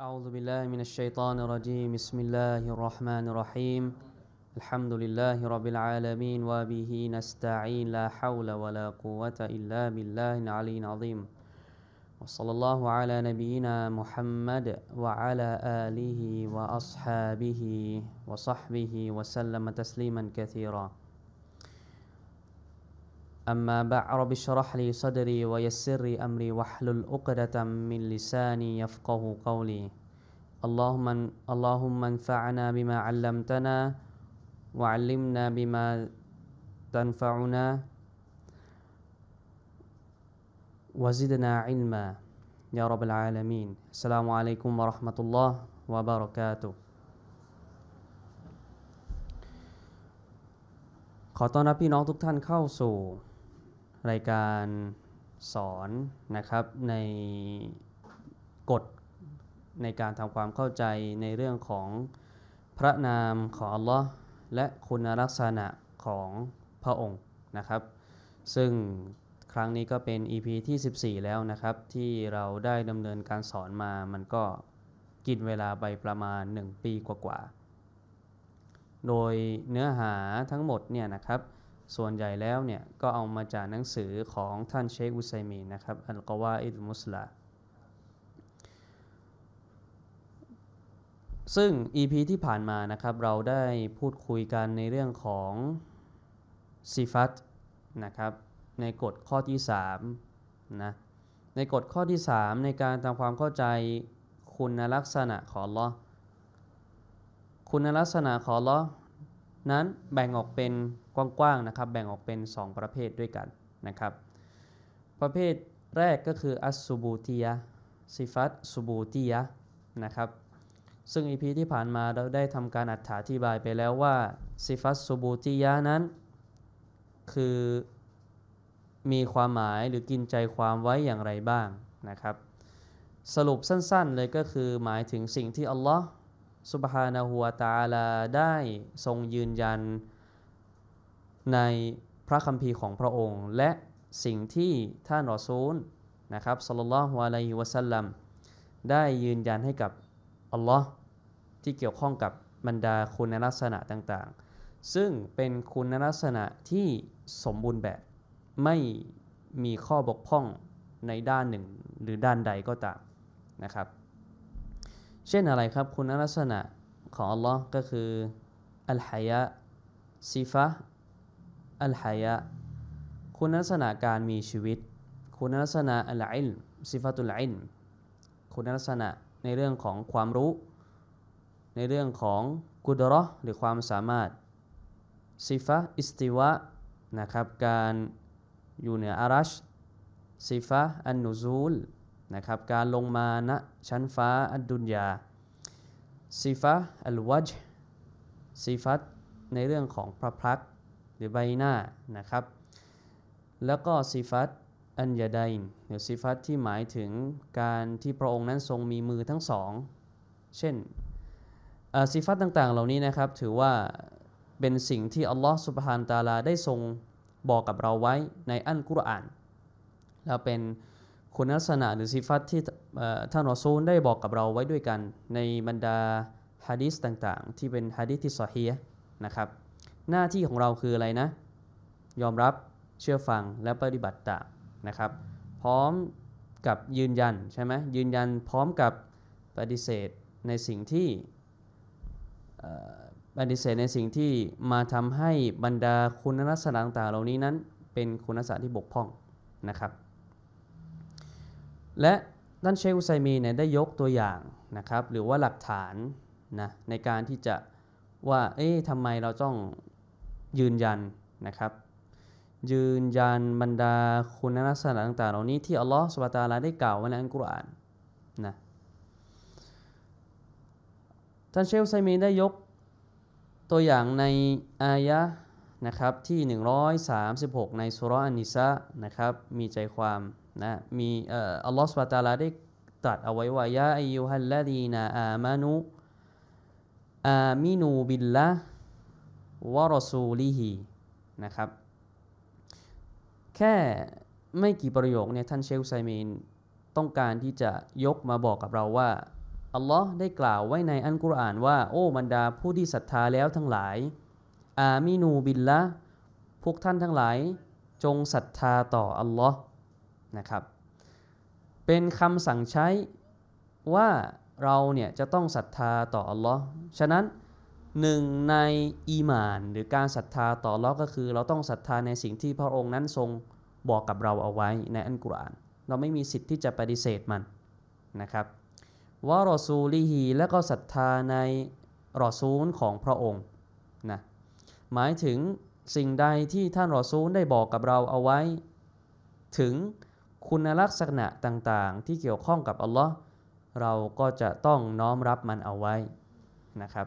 أعوذ بالله من الشيطان الرجيم بسم الله الرحمن الرحيم الحمد لله رب العالمين وبه نستعين لا حول ولا قوة إلا بالله العلي العظيم وصلى الله على نبينا محمد وعلى آله وأصحابه وصحبه وسلم تسليما كثيرا أما بعد رب اشرح لي صدري ويسر لي أمري واحلل عقدة من لساني يفقه قولي اللهم اللهم انفعنا بما علمتنا وعلمنا بما تنفعنا وزدنا علما يا رب العالمين السلام عليكم ورحمة الله وبركاته ขอต้อนรับพี่น้องทุกท่านเข้าสู่รายการสอนนะครับในกฎในการทำความเข้าใจในเรื่องของพระนามของอัลลอฮ์และคุณลักษณะของพระองค์นะครับ ซึ่งครั้งนี้ก็เป็น EP ที่ 14 แล้วนะครับ ที่เราได้ดำเนินการสอนมามันก็กินเวลาไปประมาณ 1 ปีกว่าๆโดยเนื้อหาทั้งหมดเนี่ยนะครับส่วนใหญ่แล้วเนี่ย ก็เอามาจากหนังสือของท่านเชคอุไซมีนะครับ อัลกวาอิดมุสลาซึ่ง EP ที่ผ่านมานะครับ เราได้พูดคุยกันในเรื่องของซิฟัตนะครับในกฎข้อที่3นะในกฎข้อที่ 3 ในการทำความเข้าใจคุณลักษณะของลอคุณลักษณะของลอนั้นแบ่งออกเป็นกว้างๆ นะครับแบ่งออกเป็น 2 ประเภทด้วยกัน นะครับ ประเภทแรกก็คือ อัสซูบูตียะซิฟัตซูบูตียะ นะครับ ซึ่งอีพีที่ผ่านมาเราได้ทำการอธิบายไปแล้วว่าซิฟัตซูบูตียะนั้น คือมีความหมายหรือกินใจความไว้อย่างไรบ้าง นะครับ สรุปสั้นๆ เลยก็คือหมายถึงสิ่งที่อัลลอฮ์สุบฮานาหัวตาลาได้ทรงยืนยันในพระคัมภีร์ของพระองค์และสิ่งที่ท่านรอซูลนะครับสลลัลฮวาลัยฮิวะสัลลัมได้ยืนยันให้กับ อัลลอฮ์ที่เกี่ยวข้องกับบรรดาคุณลักษณะต่างๆ ซึ่งเป็นคุณลักษณะที่สมบูรณ์แบบไม่มีข้อบกพร่องในด้านหนึ่งหรือด้านใดก็ตามนะครับ เช่นอะไรครับคุณลักษณะของ อัลลอฮ์ก็คือ อัลฮัยะซิฟะอัลฮายะคุณลักษณะการมีชีวิต คุณลักษณะอัลอิลซิฟตุลอิลคุณลักษณะในเรื่องของความรู้ ในเรื่องของกุดรอหรือความสามารถ ซิฟะอิสติวะนะครับ การอยู่เหนืออารัช ซิฟะอันนูซูลนะครับ การลงมาณนะชั้นฟ้าอัดดุนยา ซิฟะอัลวัจซิฟัตในเรื่องของพระพักหรือใบหน้านะครับ แล้วก็สิฟัตอัญญาดายหรือสิฟัตที่หมายถึงการที่พระองค์นั้นทรงมีมือทั้งสอง เช่นสิฟัตต่างๆเหล่านี้นะครับถือว่าเป็นสิ่งที่อัลลอฮฺสุบฮานตาลาได้ทรงบอกกับเราไว้ในอันกุรอาน แล้วเป็นคุณลักษณะหรือสิฟัตที่ท่านัลซูลได้บอกกับเราไว้ด้วยกัน ในบรรดาฮะดิษต่างๆ ที่เป็นฮะดิษที่ซอฮีนะครับหน้าที่ของเราคืออะไรนะยอมรับเชื่อฟังและปฏิบัติตามนะครับ พร้อมกับยืนยัน ใช่ไหมยืนยันพร้อมกับปฏิเสธในสิ่งที่ปฏิเสธในสิ่งที่มาทำให้บรรดาคุณลักษณะต่างๆเหล่านี้นั้นเป็นคุณลักษณะที่บกพร่องนะครับ และท่านเชคอุไซมีเนี่ยได้ยกตัวอย่างนะครับหรือว่าหลักฐานนะในการที่จะว่า เอ๊ะทำไมเราต้องยืนยัน นะครับ ยืนยันบรรดาคุณลักษณะต่างๆ เหล่านี้ ที่อัลลอฮฺสุบตาลาได้กล่าวไว้ในอัลกุรอานนะท่านเชลไซมีได้ยกตัวอย่างในอายะนะครับที่ 136 ในสุรอานิซะนะครับมีใจความนะมีอัลลอฮฺสุบตาลาได้ตรัสเอาไว้ว่ายะอิยูฮัลลดีนาอามานุอามินูบิลละวรซูลีฮีนะครับแค่ไม่กี่ประโยคเนี่ยท่านเชคไซมีนต้องการที่จะยกมาบอกกับเราว่า อัลลอฮ์ได้กล่าวไว้ในอันกุรอานว่าโอ้บรรดาผู้ที่ศรัทธาแล้วทั้งหลายอามินูบิลละพวกท่านทั้งหลาย จงศรัทธาต่ออัลลอฮ์นะครับ เป็นคำสั่งใช้ว่าเราเนี่ยจะต้องศรัทธาต่ออัลลอฮ์ฉะนั้นหนึ่งในอีมาน หรือการศรัทธาต่อลอก็คือ เราต้องศรัทธาในสิ่งที่พระองค์นั้นทรงบอกกับเราเอาไว้ในอันกุรอาน เราไม่มีสิทธิ์ที่จะปฏิเสธมันนะครับวารอซูลีฮีและก็ศรัทธาในรอซูลของพระองค์นะหมายถึงสิ่งใดที่ท่านรอซูลได้บอกกับเราเอาไว้ ถึงคุณลักษณะต่างๆ ที่เกี่ยวข้องกับอัลลอฮ์เราก็จะต้องน้อมรับมันเอาไว้นะครับ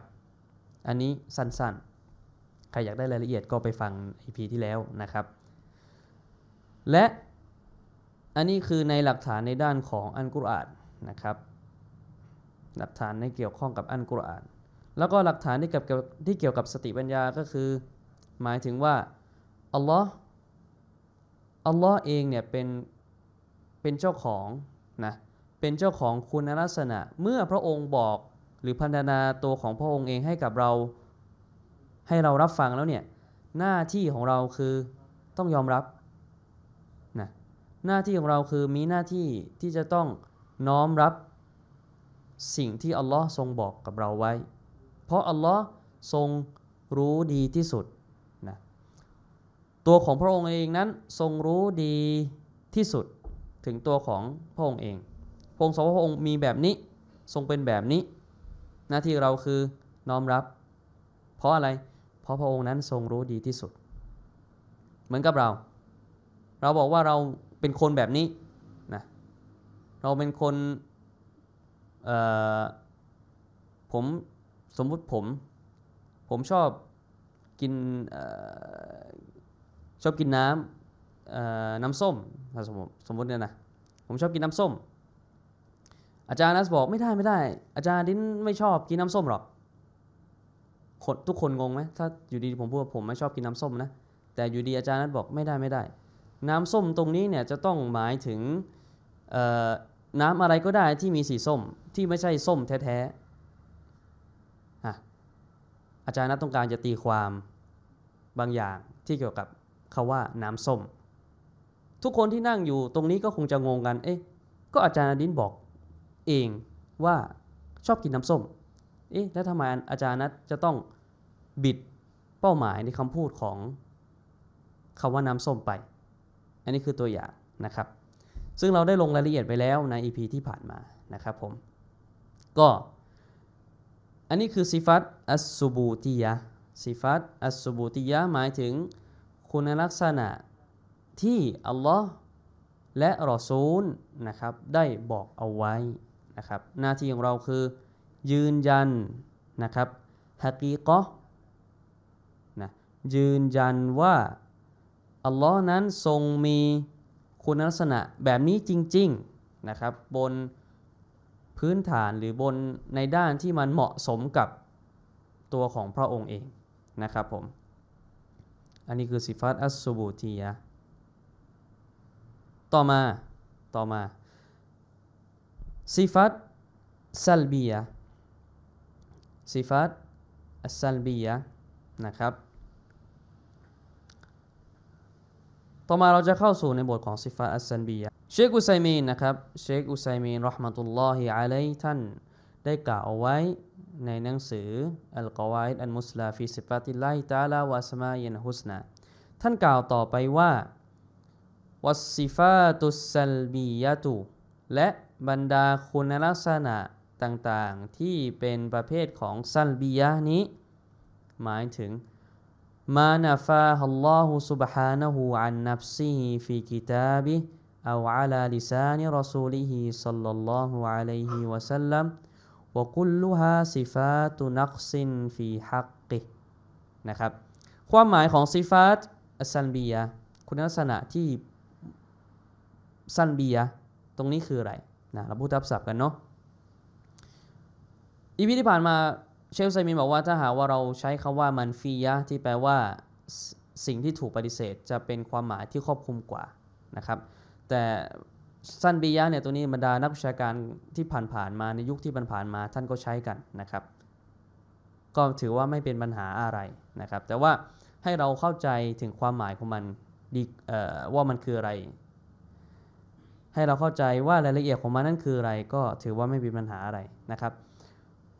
อันนี้สั้นๆ ใครอยากได้รายละเอียดก็ไปฟัง EP ที่แล้วนะครับ และอันนี้คือในหลักฐานในด้านของอันกุรอานนะครับหลักฐานในเกี่ยวข้องกับอันกุรอานแล้วก็หลักฐานที่เกี่ยวกับที่เกี่ยวกับสติปัญญาก็คือหมายถึงว่าอัลลอฮ์อัลลอฮ์เองเนี่ยเป็นเป็นเจ้าของนะเป็นเจ้าของคุณลักษณะเมื่อพระองค์บอกหรือพันธนาตัวของพระองค์เองให้กับเรา ให้เรารับฟังแล้วเนี่ยหน้าที่ของเราคือต้องยอมรับนะหน้าที่ของเราคือมีหน้าที่ที่จะต้องน้อมรับสิ่งที่อัลลอฮ์ทรงบอกกับเราไว้ เพราะอัลลอฮ์ทรงรู้ดีที่สุดนะตัวของพระองค์เองนั้นทรงรู้ดีที่สุด ถึงตัวของพระองค์เอง พระองค์สองพระองค์มีแบบนี้ทรงเป็นแบบนี้หน้าที่เราคือน้อมรับ เพราะอะไร เพราะพระองค์นั้นทรงรู้ดีที่สุด เหมือนกับเรา เราบอกว่าเราเป็นคนแบบนี้นะ เราเป็นคนผมสมมุติผม ผมชอบกินอชอบกินน้ำน้ำส้มสมมติสมมติเนี่ยนะ ผมชอบกินน้ำส้มอาจารย์นัสบอกไม่ได้ ไม่ได้ อาจารย์ดิ้นไม่ชอบกินน้ำส้มหรอกคนทุกคน งงไหมถ้า อยู่ดีผมพูดว่าผมไม่ชอบกินน้ำส้มนะ แต่อยู่ดีอาจารย์นัสบอกไม่ได้ไม่ได้ น้ำส้มตรงนี้เนี่ยจะต้องหมายถึงน้ำอะไรก็ได้ที่มีสีส้มที่ไม่ใช่ส้มแท้ๆอาจารย์นัสต้องการจะตีความบางอย่างที่เกี่ยวกับคาว่าน้ำส้ม ทุกคนที่นั่งอยู่ตรงนี้ก็คงจะงงกัน เอ๊ะ ก็อาจารย์ดินบอกเองว่าชอบกินน้ำส้มเอ๊ะแล้วทำไมอาจารย์นัทจะต้องบิดเป้าหมายในคำพูดของคำว่าน้ำส้มไป อันนี้คือตัวอย่างนะครับ ซึ่งเราได้ลงรายละเอียดไปแล้วใน EP ที่ผ่านมานะครับผมก็ อันนี้คือซิฟัตอัสซูบูติยะซิฟัตอัสซูบูติยะหมายถึงคุณลักษณะที่ อัลลอฮ์และรอซูลนะครับได้บอกเอาไว้นะครับหน้าที่ของเราคือ ยืนยัน นะครับ ฮะกีกอนะยืนยันว่า อัลลอฮ์นั้นทรงมีคุณลักษณะแบบนี้จริง ๆ นะครับ บนพื้นฐานหรือบนในด้านที่มันเหมาะสมกับตัวของพระองค์เองนะครับผม อันนี้คือสิฟัตอัสซูบูตียะ ต่อมา ต่อมาซิฟัตซัลบียซิฟัตสซัลบียนะครับต่อมาเราจะเข้าสู่ในบทของซิฟัตอัสซัลบียเชคอุไซมีนนะครับเชคอุไซมีนรอฮ์มัตุลลอฮิอะลัยท่านได้กล่าวเอาไว้ในหนังสืออัลกวาอิดอันมุสลาฟิสิฟาติไลตาลาวาสมาเยนฮุสนาท่านกล่าวต่อไปว่าวัสซิฟาตุสซัลบียะตุและบรรดาคุณลักษณะต่างๆที่เป็นประเภทของซัลบียะนี้ หมายถึงมานาฟาฮัลลอฮุซุบฮานะฮูอันนับซีฮฟีกิตาบิอาอัลาลิซานิรอซูลิฮิสัลลัลลอฮุอะลัยฮิวะสัลลัมวะคุลลุฮาซิฟาตุนักซินฟีฮักกินะครับ ความหมายของซิฟาตอัสันบียะคุณลักษณะที่ซันบียะตรงนี้คืออะไรนะเราพูดทับศัพท์กันเนาะอีพีที่ผ่านมาเชลซีมินบอกว่า ถ้าหากว่าเราใช้คำว่ามันฟียะที่แปลว่าสิ่งที่ถูกปฏิเสธ จะเป็นความหมายที่ครอบคลุมกว่านะครับ แต่สั้นบียะเนี่ยตัวนี้บรรดานักวิชาการที่ผ่านๆมาในยุคที่ผ่านๆมาท่านก็ใช้กันนะครับ ก็ถือว่าไม่เป็นปัญหาอะไรนะครับ แต่ว่าให้เราเข้าใจถึงความหมายของมันว่ามันคืออะไรให้เราเข้าใจว่ารายละเอียดของมันนั่นคืออะไรก็ถือว่าไม่มีปัญหาอะไรนะครับ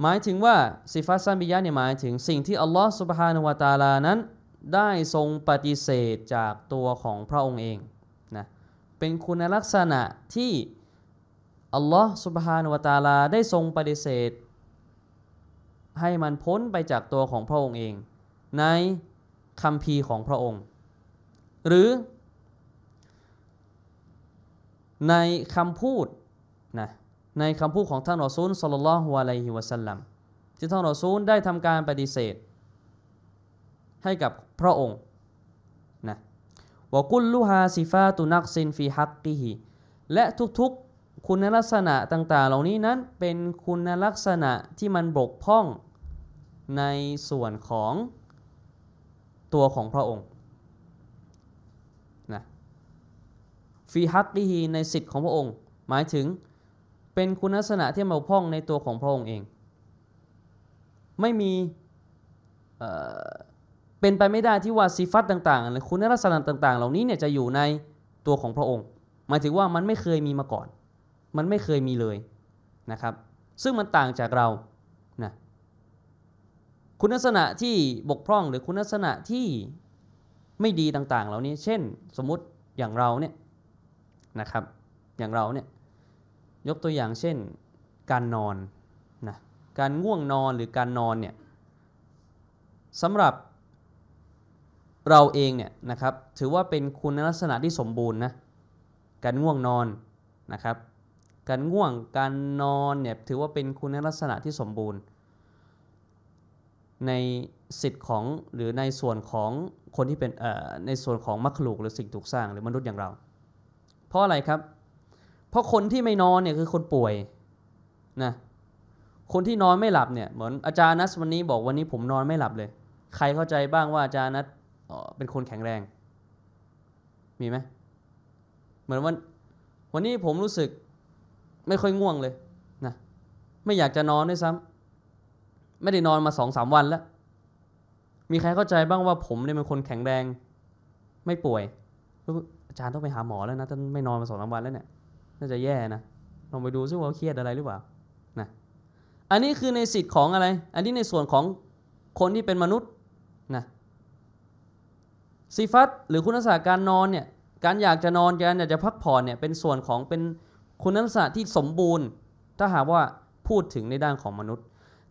หมายถึงว่าซิฟัสซนบิยะเนี่ยหมายถึงสิ่งที่อัลลอฮฺสุบฮานวาตาลานั้น ได้ทรงปฏิเสธจากตัวของพระองค์เองนะเป็นคุณลักษณะที่อัลลอฮฺสุบฮานวาตาลาได้ทรงปฏิเสธ ให้มันพ้นไปจากตัวของพระองค์เอง ในคำพีของพระองค์ หรือในคำพูดนะในคำพูดของท่านรอซูลสลลัลฮุอะลัยฮิวะสัลลัมที่ท่านรอซูลได้ทำการปฏิเสธ ให้กับพระองค์นะวกุลลูฮาซิฟาตุนักซินฟีฮักกิฮิและทุกๆคุณลักษณะต่าง ๆ เหล่านี้นั้นเป็นคุณลักษณะที่มันบกพร่องในส่วนของตัวของพระองค์ฟีฮักกีฮีในสิทธิ์ของพระองค์ หมายถึงเป็นคุณลักษณะที่มาพ่องในตัวของพระองค์เอง ไม่มีเเป็นไปไม่ได้ที่ว่าซีฟัตต่างๆหรือคุณลักษณะต่างๆ เหล่านี้เนี่ยจะอยู่ในตัวของพระองค์หมายถึงว่ามันไม่เคยมีมาก่อน มันไม่เคยมีเลยนะครับ ซึ่งมันต่างจากเรานะคุณลักษณะที่บกพร่องหรือคุณลักษณะที่ไม่ดีต่างๆ เหล่านี้เช่น สมมติอย่างเราเนี่ยนะครับ อย่างเราเนี่ย ยกตัวอย่างเช่น การนอนนะ การง่วงนอนหรือการนอนเนี่ยสำหรับเราเองเนี่ยนะครับ ถือว่าเป็นคุณลักษณะที่สมบูรณ์นะ การง่วงนอนนะครับ การง่วงการนอนเนี่ย ถือว่าเป็นคุณลักษณะที่สมบูรณ์ ในสิทธิ์ของหรือในส่วนของคนที่เป็นในส่วนของมรคลูกหรือสิ่งถูกสร้าง หรือมนุษย์อย่างเราเพราะอะไรครับ เพราะคนที่ไม่นอนเนี่ยคือคนป่วย นะ คนที่นอนไม่หลับเนี่ย เหมือนอาจารย์นัสวันนี้บอกวันนี้ผมนอนไม่หลับเลย ใครเข้าใจบ้างว่าอาจารย์นัสเป็นคนแข็งแรง มีไหม เหมือนวันวันนี้ผมรู้สึกไม่ค่อยง่วงเลย นะ ไม่อยากจะนอนด้วยซ้ำ ไม่ได้นอนมาสองสามวันแล้ว มีใครเข้าใจบ้างว่าผมเนี่ยเป็นคนแข็งแรง ไม่ป่วยาจารย์ต้องไปหาหมอแล้วนะท่านไม่นอนมาสองสาวันแล้วเนี่ยน่าจะแย่นะลองไปดูซิว่าเครียดอะไรหรือเปล่านะอันนี้คือในสิทธิ์ของอะไรอันนี้ในส่วนของคนที่เป็นมนุษย์นะสิฟัตหรือคุณลักษณะการนอนเนี่ย การอยากจะนอนการอยากจะพักผ่อนเนี่ย เป็นส่วนของเป็นคุณลักษณะที่สมบูรณ์ ถ้าหากว่าพูดถึงในด้านของมนุษย์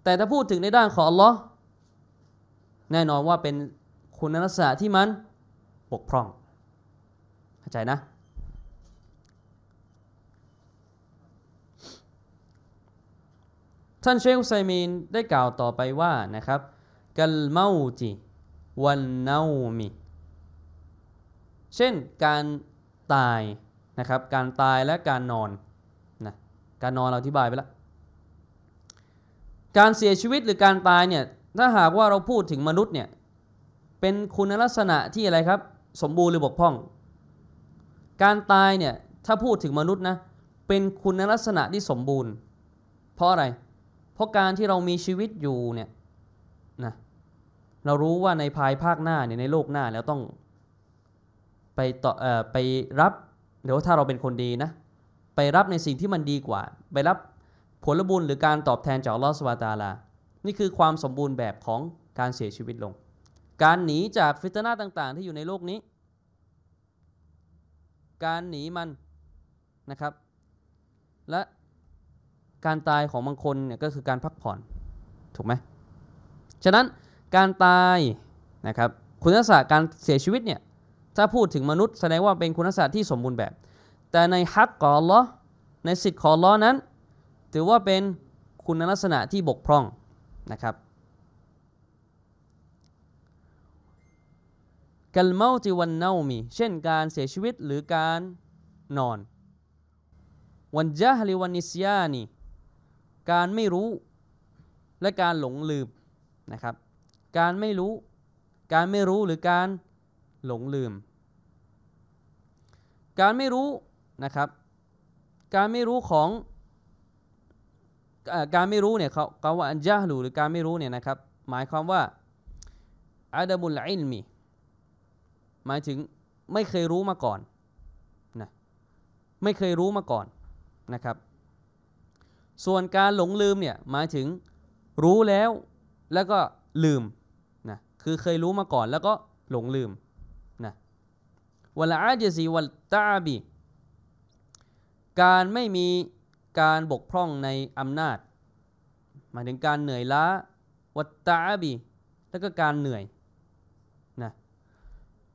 แต่ถ้าพูดถึงในด้านของอัลลอฮ์แน่นอนว่าเป็นคุณลักษณะที่มันบกพร่องเข้าใจนะท่านเชคอุไซมีนได้กล่าวต่อไปว่านะครับกัลเมาจิวันเนามิเช่นการตายนะครับการตายและการนอนนะการนอนเราอธิบายไปแล้วการเสียชีวิตหรือการตายเนี่ยถ้าหากว่าเราพูดถึงมนุษย์เนี่ยเป็นคุณลักษณะที่อะไรครับสมบูรณ์หรือบกพร่องการตายเนี่ย ถ้าพูดถึงมนุษย์นะ เป็นคุณลักษณะที่สมบูรณ์ เพราะอะไร เพราะการที่เรามีชีวิตอยู่เนี่ยนะเรารู้ว่าในภายภาคหน้าเนี่ยในโลกหน้าแล้วต้องไปต่อเอไปรับ เดี๋ยวถ้าเราเป็นคนดีนะ ไปรับในสิ่งที่มันดีกว่า ไปรับผลบุญหรือการตอบแทนจากลอสวาตาลา นี่คือความสมบูรณ์แบบของการเสียชีวิตลง การหนีจากฟิตนาต่างๆ ที่อยู่ในโลกนี้การหนีมันนะครับ และการตายของบางคนเนี่ยก็คือการพักผ่อนถูกไหม ฉะนั้นการตายนะครับคุณลักษณะการเสียชีวิตเนี่ยถ้าพูดถึงมนุษย์แสดงว่าเป็นคุณลักษณะที่สมบูรณ์แบบ แต่ในฮักกอลอในสิทธิ์ขอล้อนั้น ถือว่าเป็นคุณลักษณะที่บกพร่องนะครับกัลเมาจิวันเนามีเช่นการเสียชีวิตหรือการนอน วันจาฮลิวันนิสยานีการไม่รู้ และการหลงลืมนะครับ การไม่รู้ การไม่รู้หรือการหลงลืม การไม่รู้นะครับ การไม่รู้ของ การไม่รู้เนี่ยเขา เขาว่าอันยาหหรือการไม่รู้เนี่ยนะครับ หมายความว่าอาดัมุลอิลมีหมายถึงไม่เคยรู้มาก่อน นะ ไม่เคยรู้มาก่อน นะครับ ส่วนการหลงลืมเนี่ยหมายถึงรู้แล้วแล้วก็ลืม นะ คือเคยรู้มาก่อนแล้วก็หลงลืม นะวลาอาจซีวัลตาบี การไม่มีการบกพร่องในอำนาจ หมายถึงการเหนื่อยล้าวัตตาบี แล้วก็การเหนื่อย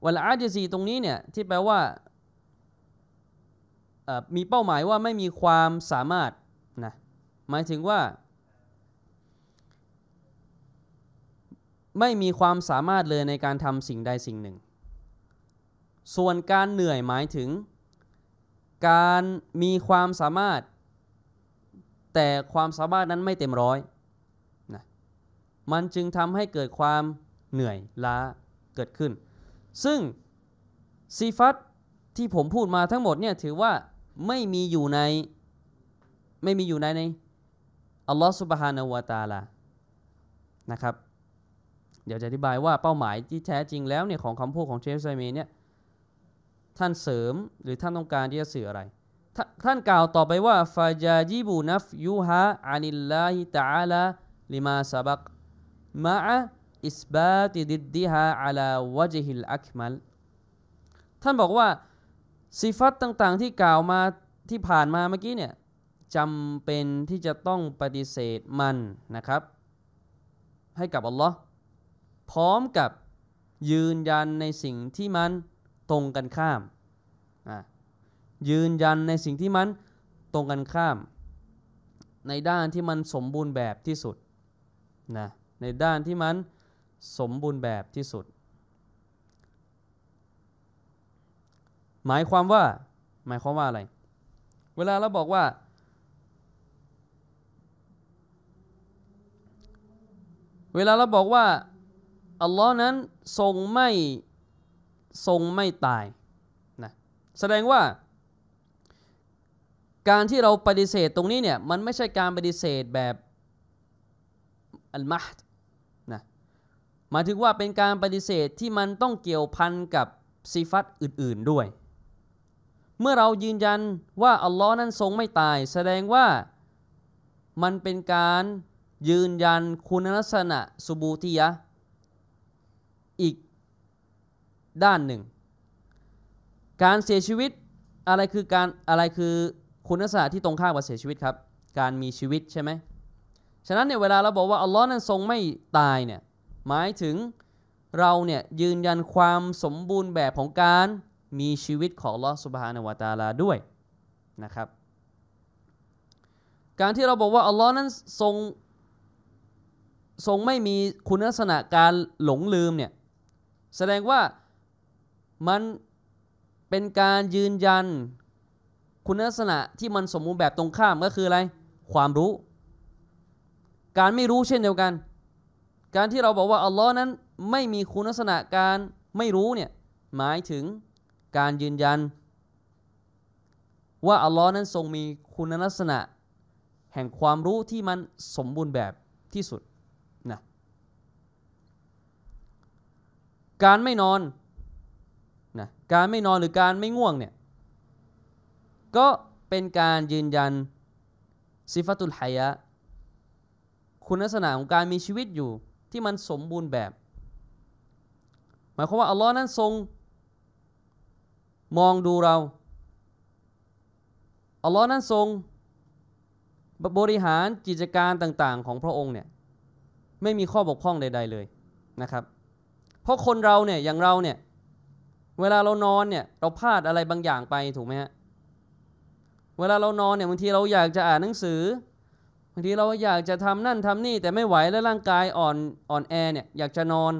วลาอาจซีตรงนี้เนี่ยที่แปลว่ามีเป้าหมายว่าไม่มีความสามารถนะหมายถึงว่า ไม่มีความสามารถเลยในการทำสิ่งใดสิ่งหนึ่ง ส่วนการเหนื่อยหมายถึง การมีความสามารถ แต่ความสามารถนั้นไม่เต็มร้อยนะมันจึงทำให้เกิดความเหนื่อยล้าเกิดขึ้นซึ่งซีฟัตที่ผมพูดมาทั้งหมดเนี่ยถือว่าไม่มีอยู่ใน ไม่มีอยู่ในในอัลลอฮฺสุบฮานาวตาลา นะครับ เดี๋ยวจะอธิบายว่าเป้าหมายที่แท้จริงแล้วเนี่ย ของคำพูดของเชฟไซเมเนี่ย ท่านเสริมหรือท่านต้องการที่จะสื่ออะไรทท่านกล่าวต่อไปว่า ฟาจาจิบูนัฟยูฮะอานิลลาฮิตาลาลิมาซาบักมาอิสบาติดิดดิฮะอาลาวะจิฮิลอักมัลท่านบอกว่าสิฟัตต่างๆ ที่กล่าวมา ที่ผ่านมา เมื่อกี้เนี่ยจำเป็นที่จะต้องปฏิเสธมัน นะครับ ให้กับอัลลอฮ์พร้อมกับ ยืนยันในสิ่งที่มัน ตรงกันข้าม ยืนยันในสิ่งที่มัน ตรงกันข้าม ในด้านที่มันสมบูรณ์แบบที่สุดนะในด้านที่มันสมบูรณ์แบบที่สุด หมายความว่าหมายความว่าอะไร เวลาเราบอกว่า เวลาเราบอกว่า อัลลอฮ์นั้นทรงไม่ทรงไม่ตายนะแสดงว่า การที่เราปฏิเสธตรงนี้เนี่ยมันไม่ใช่การปฏิเสธแบบอัลมาห์หมายถึงว่าเป็นการปฏิเสธที่มันต้องเกี่ยวพันกับซีฟัตอื่นๆด้วย เมื่อเรายืนยันว่าอัลลอฮ์นั้นทรงไม่ตาย แสดงว่ามันเป็นการยืนยันคุณลักษณะสุบูติยะอีกด้านหนึ่ง การเสียชีวิตอะไรคือการอะไรคือคุณลักษณะที่ตรงข้ามกับเสียชีวิตครับ การมีชีวิตใช่ไหมฉะนั้นเนี่ยเวลาเราบอกว่าอัลลอฮ์นั้นทรงไม่ตายเนี่ยหมายถึงเราเนี่ยยืนยันความสมบูรณ์แบบของการมีชีวิตของลอสุบฮานวตาลาด้วยนะครับ การที่เราบอกว่าอัลลอฮ์นั้นทรง ทรงไม่มีคุณลักษณะการหลงลืมเนี่ย แสดงว่ามันเป็นการยืนยันคุณลักษณะที่มันสมบูรณ์แบบตรงข้ามก็คืออะไร ความรู้ การไม่รู้เช่นเดียวกันการที่เราบอกว่า อัลลอฮ์นั้นไม่มีคุณลักษณะการไม่รู้เนี่ยหมายถึงการยืนยันว่าอัลลอฮ์นั้นทรงมีคุณลักษณะแห่งความรู้ที่มันสมบูรณ์แบบที่สุดนะการไม่นอนนะการไม่นอนหรือการไม่ง่วงเนี่ยก็เป็นการยืนยันซิฟัตุลฮยะคุณลักษณะของการมีชีวิตอยู่ที่มันสมบูรณ์แบบ หมายความว่าอัลลอฮ์นั้นทรง มองดูเราอัลลอฮ์นั้นทรง บริหารกิจการต่างๆ ของพระองค์เนี่ยไม่มีข้อบกพร่องใด ๆเลยนะครับ เพราะคนเราเนี่ยอย่างเราเนี่ยเวลาเรานอนเนี่ยเราพลาดอะไรบางอย่างไปถูกไหมฮะเวลาเรานอนเนี่ยบางทีเราอยากจะอ่านหนังสือางทีเราอยากจะทำนั่นทำนี่แต่ไม่ไหวแล้วร่างกายอ่อนอ่อนแอเนี่ยอยากจะนอน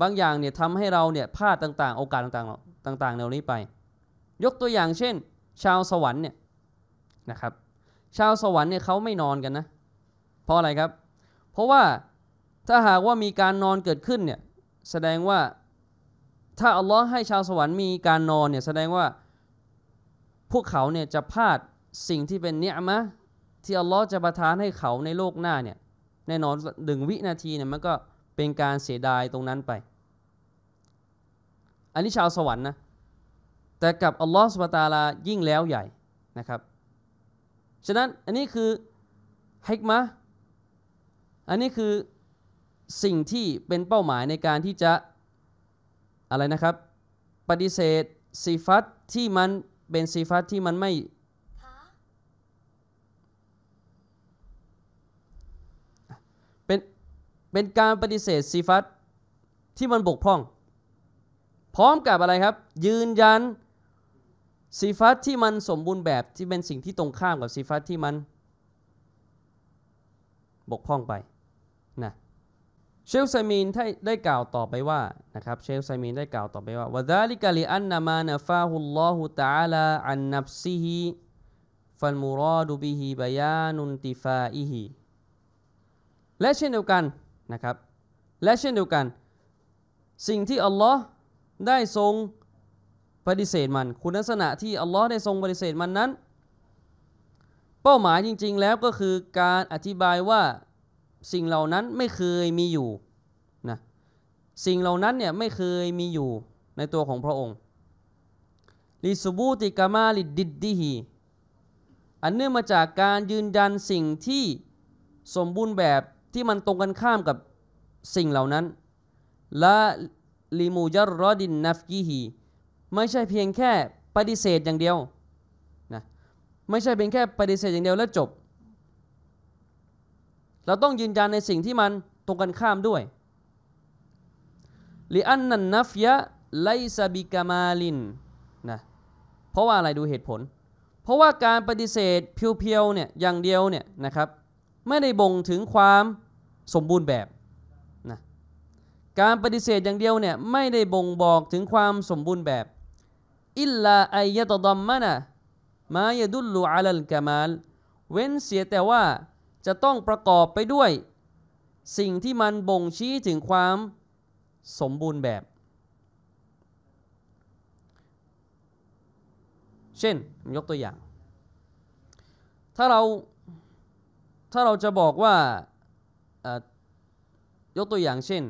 บางอย่างเนี่ยทำให้เราเนี่ยพลาดต่างๆ โอกาสต่างๆต่างๆเหล่านี้ไป ยกตัวอย่างเช่น ชาวสวรรค์เนี่ยนะครับ ชาวสวรรค์เนี่ยเขาไม่นอนกันนะ เพราะอะไรครับ เพราะว่าถ้าหากว่ามีการนอนเกิดขึ้นเนี่ยแสดงว่าถ้าอัลลอฮ์ให้ชาวสวรรค์มีการนอนเนี่ยแสดงว่า พวกเขาเนี่ยจะพลาดสิ่งที่เป็นเนื้อมะที่อัลลอฮ์จะประทานให้เขาในโลกหน้าเนี่ยแน่นอนหนึ่งวินาทีเนี่ยมันก็เป็นการเสียดายตรงนั้นไป อันนี้ชาวสวรรค์นะ แต่กับอัลลอฮ์สุบตาลายิ่งแล้วใหญ่นะครับ ฉะนั้นอันนี้คือฮิกมะอันนี้คือสิ่งที่เป็นเป้าหมายในการที่จะอะไรนะครับ ปฏิเสธสีฟัตที่มัน เป็นสีฟัตที่มันไม่เป็นการปฏิเสธซีฟัตที่มันบกพร่อง พร้อมกับอะไรครับ ยืนยันซีฟัตที่มันสมบูรณ์แบบที่เป็นสิ่งที่ตรงข้ามกับซีฟัตที่มัน บกพร่องไปนะเชลซมีนได้กล่าวต่อไปว่า นะครับเชลซมีนได้กล่าวต่อไปว่าวะดาลิกะลิอันนามานะฟาฮุลลอฮุตะอาลาอันนับซิฮิฟัลมูรอดุบิฮิบายานุนติฟาอิฮิและเช่นเดียวกันนะครับและเช่นเดียวกัน สิ่งที่อัลลอฮ์ได้ทรง ปฏิเสธมัน คุณลักษณะที่อัลลอฮ์ได้ทรงปฏิเสธมันนั้น เป้าหมายจริงๆแล้วก็คือการอธิบายว่าสิ่งเหล่านั้นไม่เคยมีอยู่นะสิ่งเหล่านั้นเนี่ยไม่เคยมีอยู่ในตัวของพระองค์ลิสบูติกามาลิดดิดดิฮีอันเนื่องมาจากการยืนยันสิ่งที่สมบูรณ์แบบที่มันตรงกันข้ามกับสิ่งเหล่านั้น และลิมูยารรอดินนัฟกีฮีไม่ใช่เพียงแค่ปฏิเสธอย่างเดียวนะไม่ใช่เพียงแค่ปฏิเสธอย่างเดียวแล้วจบ เราต้องยืนยันในสิ่งที่มันตรงกันข้ามด้วยลิอันนันนัฟยะไลซาบิกามาลินนะเพราะว่าอะไรดูเหตุผล เพราะว่าการปฏิเสธเพียวๆเนี่ยอย่างเดียวเนี่ยนะครับไม่ได้บ่งถึงความสมบูรณ์แบบนะการปฏิเสธอย่างเดียวเนี่ยไม่ได้บ่งบอกถึงความสมบูรณ์แบบ อิลลาอายะตดอมมะนะมายดุลลูอาลัลกามาล เว้นเสียแต่ว่าจะต้องประกอบไปด้วยสิ่งที่มันบ่งชี้ถึงความสมบูรณ์แบบ เช่นยกตัวอย่าง ถ้าเรา ถ้าเราจะบอกว่ายกตัวอย่างเช่น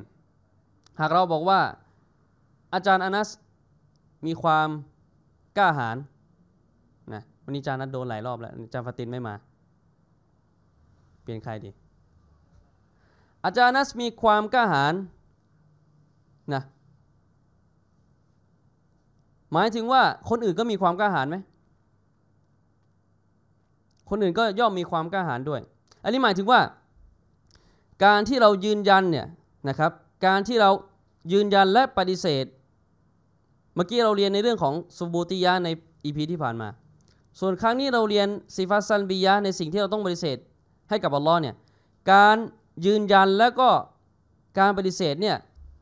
หากเราบอกว่าอาจารย์อนัสมีความกล้าหาญนะวันนี้อาจารย์นัโดนหลายรอบแล้วอาจารย์ฟาตินไม่มา เปลี่ยนใครดี อาจารย์นัสมีความกล้าหาญนะหมายถึงว่าคนอื่นก็มีความกล้าหาญไหม คนอื่นก็ย่อมมีความกล้าหาญด้วย อันนี้หมายถึงว่าการที่เรายืนยันเนี่ยนะครับการที่เรายืนยันและปฏิเสธ เมื่อกี้เราเรียนในเรื่องของสบูติยะในอีพีที่ผ่านมา ส่วนครั้งนี้เราเรียนซิฟัสันบียะในสิ่งที่เราต้องปฏิเสธให้กับอัลลอฮ์เนี่ยการยืนยันและก็การปฏิเสธเนี่ย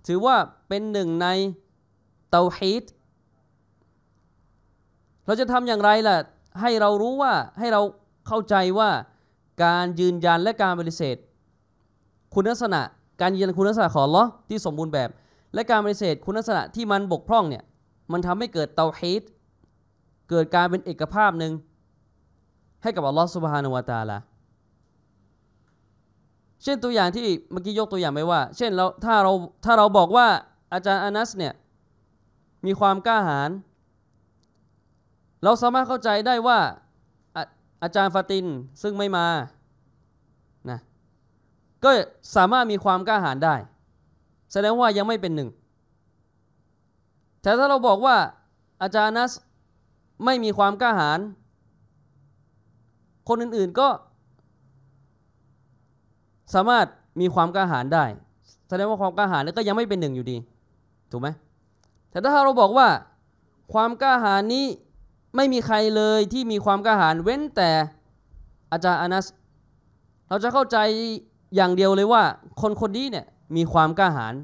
ถือว่าเป็นหนึ่งในเตาฮีตเราจะทำอย่างไรล่ะให้เรารู้ว่าให้เราเข้าใจว่าการยืนยันและการปฏิเสธคุณลักษณะการยืนยันคุณลักษณะของลอที่สมบูรณ์แบบ และการปฏิเสธคุณลักษณะที่มันบกพร่องเนี่ย มันทำให้เกิดเตาฮีตเกิดการเป็นเอกภาพหนึ่งให้กับอัลลอฮ์สุบฮานุวาตาละเช่นตัวอย่างที่เมื่อกี้ยกตัวอย่างไปว่า เช่นเราถ้าเราถ้าเราบอกว่าอาจารย์อานัสเนี่ยมีความกล้าหาญเราสามารถเข้าใจได้ว่าอาอาจารย์ฟาตินซึ่งไม่มาก็สามารถมีความกล้าหาญได้ แสดงว่ายังไม่เป็นหนึ่ง แต่ถ้าเราบอกว่าอาจารย์นัส ไม่มีความกล้าหาญ คนอื่นๆก็ สามารถมีความกล้าหาญได้ แสดงว่าความกล้าหาญนก็ยังไม่เป็นหนึ่งอยู่ดี ถูกไหม แต่ถ้าเราบอกว่า ความกล้าหาญนี้ไม่มีใครเลยที่มีความกล้าหาญเว้นแต่อาจารย์อานัส เราจะเข้าใจอย่างเดียวเลยว่าคนคนนี้เนี่ยมีความกล้าหาญ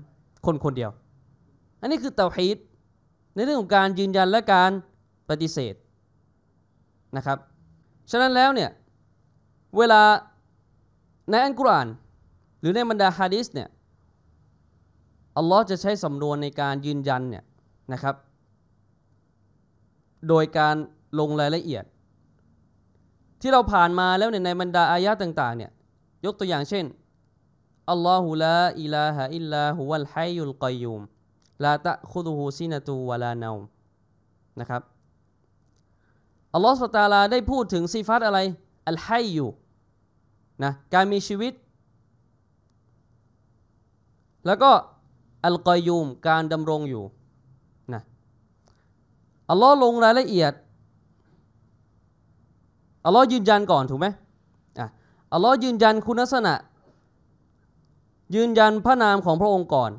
คนคนเดียว อันนี้คือเตาฮีดในเรื่องของการยืนยัน และการปฏิเสธนะครับฉะนั้นแล้วเนี่ยเวลาในอันกุรอานหรือในบรรดาฮะดิษเนี่ยอัลลอฮ์จะใช้สำนวนในการยืนยันเนี่ยนะครับโดยการลงรายละเอียด ที่เราผ่านมาแล้วเนี่ยในบรรดาอายะต่างๆเนี่ยยกตัวอย่างเช่นอัลลอฮุลาอิลาฮะอิลลาฮุวัลฮัยุลกอยูมลาตะคุดูฮูซินะตูวะลาเนานะครับอัลลอฮฺสตาลาได้พูดถึงซีฟัตอะไรอัลฮัยูนะการมีชีวิต แล้วก็อัลกอยูมการดำรงอยู่นะอัลลอฮ์ลงรายละเอียดอัลลอฮ์ยืนยันก่อน ถูกไหมอัลลอฮ์ยืนยันคุณลักษณะ ยืนยันพระนามของพระองค์ก่อน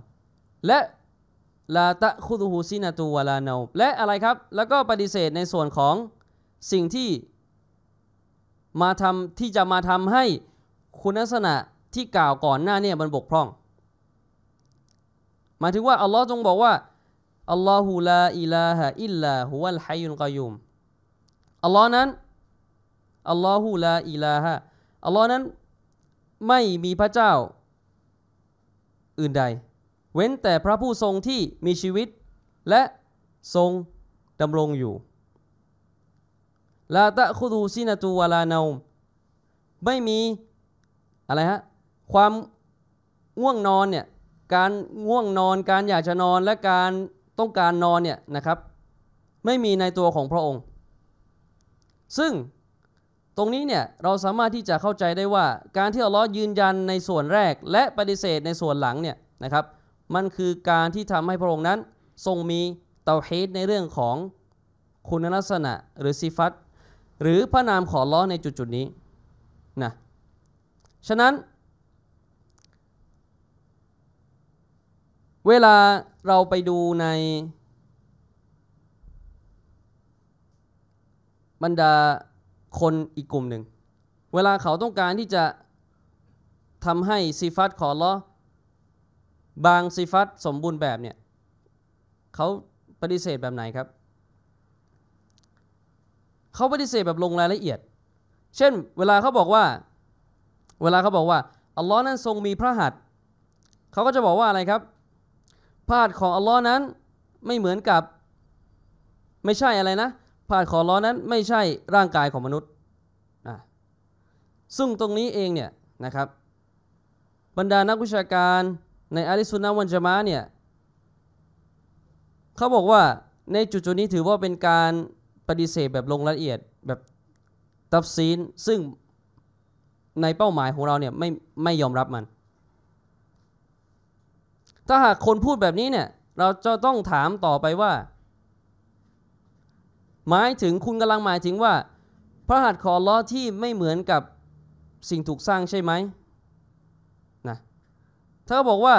และลาตะคุตูฮูซินาตูวาลาเนาและอะไรครับ แล้วก็ปฏิเสธในส่วนของสิ่งที่ มาทำที่จะมาทำให้คุณลักษณะที่กล่าวก่อนหน้าเนี่ยมันบกพร่องหมายถึงว่า อัลลอฮ์จงบอกว่าอัลลอฮุลาอิลาฮะอิลลาฮุวัลฮัยุนกอยุมอัลลอฮ์นั้นอัลลอฮุลาอิลาฮะอัลลอฮ์นั้นไม่มีพระเจ้าอื่นใด เว้นแต่พระผู้ทรงที่มีชีวิตและทรงดำรงอยู่ลาตะคุดูซินาตูวาลาเนาไม่มี อะไรฮะ ความง่วงนอนเนี่ย การง่วงนอนการอยากจะนอนและการต้องการนอนเนี่ยนะครับ ไม่มีในตัวของพระองค์ ซึ่งตรงนี้เนี่ย เราสามารถที่จะเข้าใจได้ว่าการที่อัลลอฮ์ยืนยันในส่วนแรกและปฏิเสธในส่วนหลังเนี่ย นะครับ มันคือการที่ทำให้พระองค์นั้น ทรงมีเตาเฮดในเรื่องของคุณลักษณะหรือซิฟัตหรือพระนามของล้อในจุดๆนี้นะฉะนั้น เวลาเราไปดูในบรรดาคนอีกกลุ่มหนึ่ง เวลาเขาต้องการที่จะทำให้ซีฟัตของลอบางซีฟัตสมบูรณ์แบบเนี่ยเขาปฏิเสธแบบไหนครับ เขาปฏิเสธแบบลงรายละเอียด เช่น เวลาเขาบอกว่า เวลาเขาบอกว่า อัลลอฮ์นั้นทรงมีพระหัตถ์เขาก็จะบอกว่าอะไรครับ พระหัตถ์ของอัลลอฮ์นั้น ไม่เหมือนกับไม่ใช่อะไรนะผ่านของล้อนั้นไม่ใช่ร่างกายของมนุษย์นะซึ่งตรงนี้เองเนี่ย นะครับ บรรดานักวิชาการในอาริสุนนาวันจามะเนี่ย เขาบอกว่าในจุดจุดนี้ถือว่าเป็นการปฏิเสธแบบ ลงละเอียดแบบ ตับซีนซึ่งในเป้าหมายของเราเนี่ยไม่ไม่ยอมรับมัน ถ้าหากคนพูดแบบนี้เนี่ยเราจะต้องถามต่อไปว่าหมายถึงคุณกำลังหมายถึงว่า พระหัตถ์ของล้อที่ไม่เหมือนกับ สิ่งถูกสร้างใช่ไหมนะถ้าบอกว่า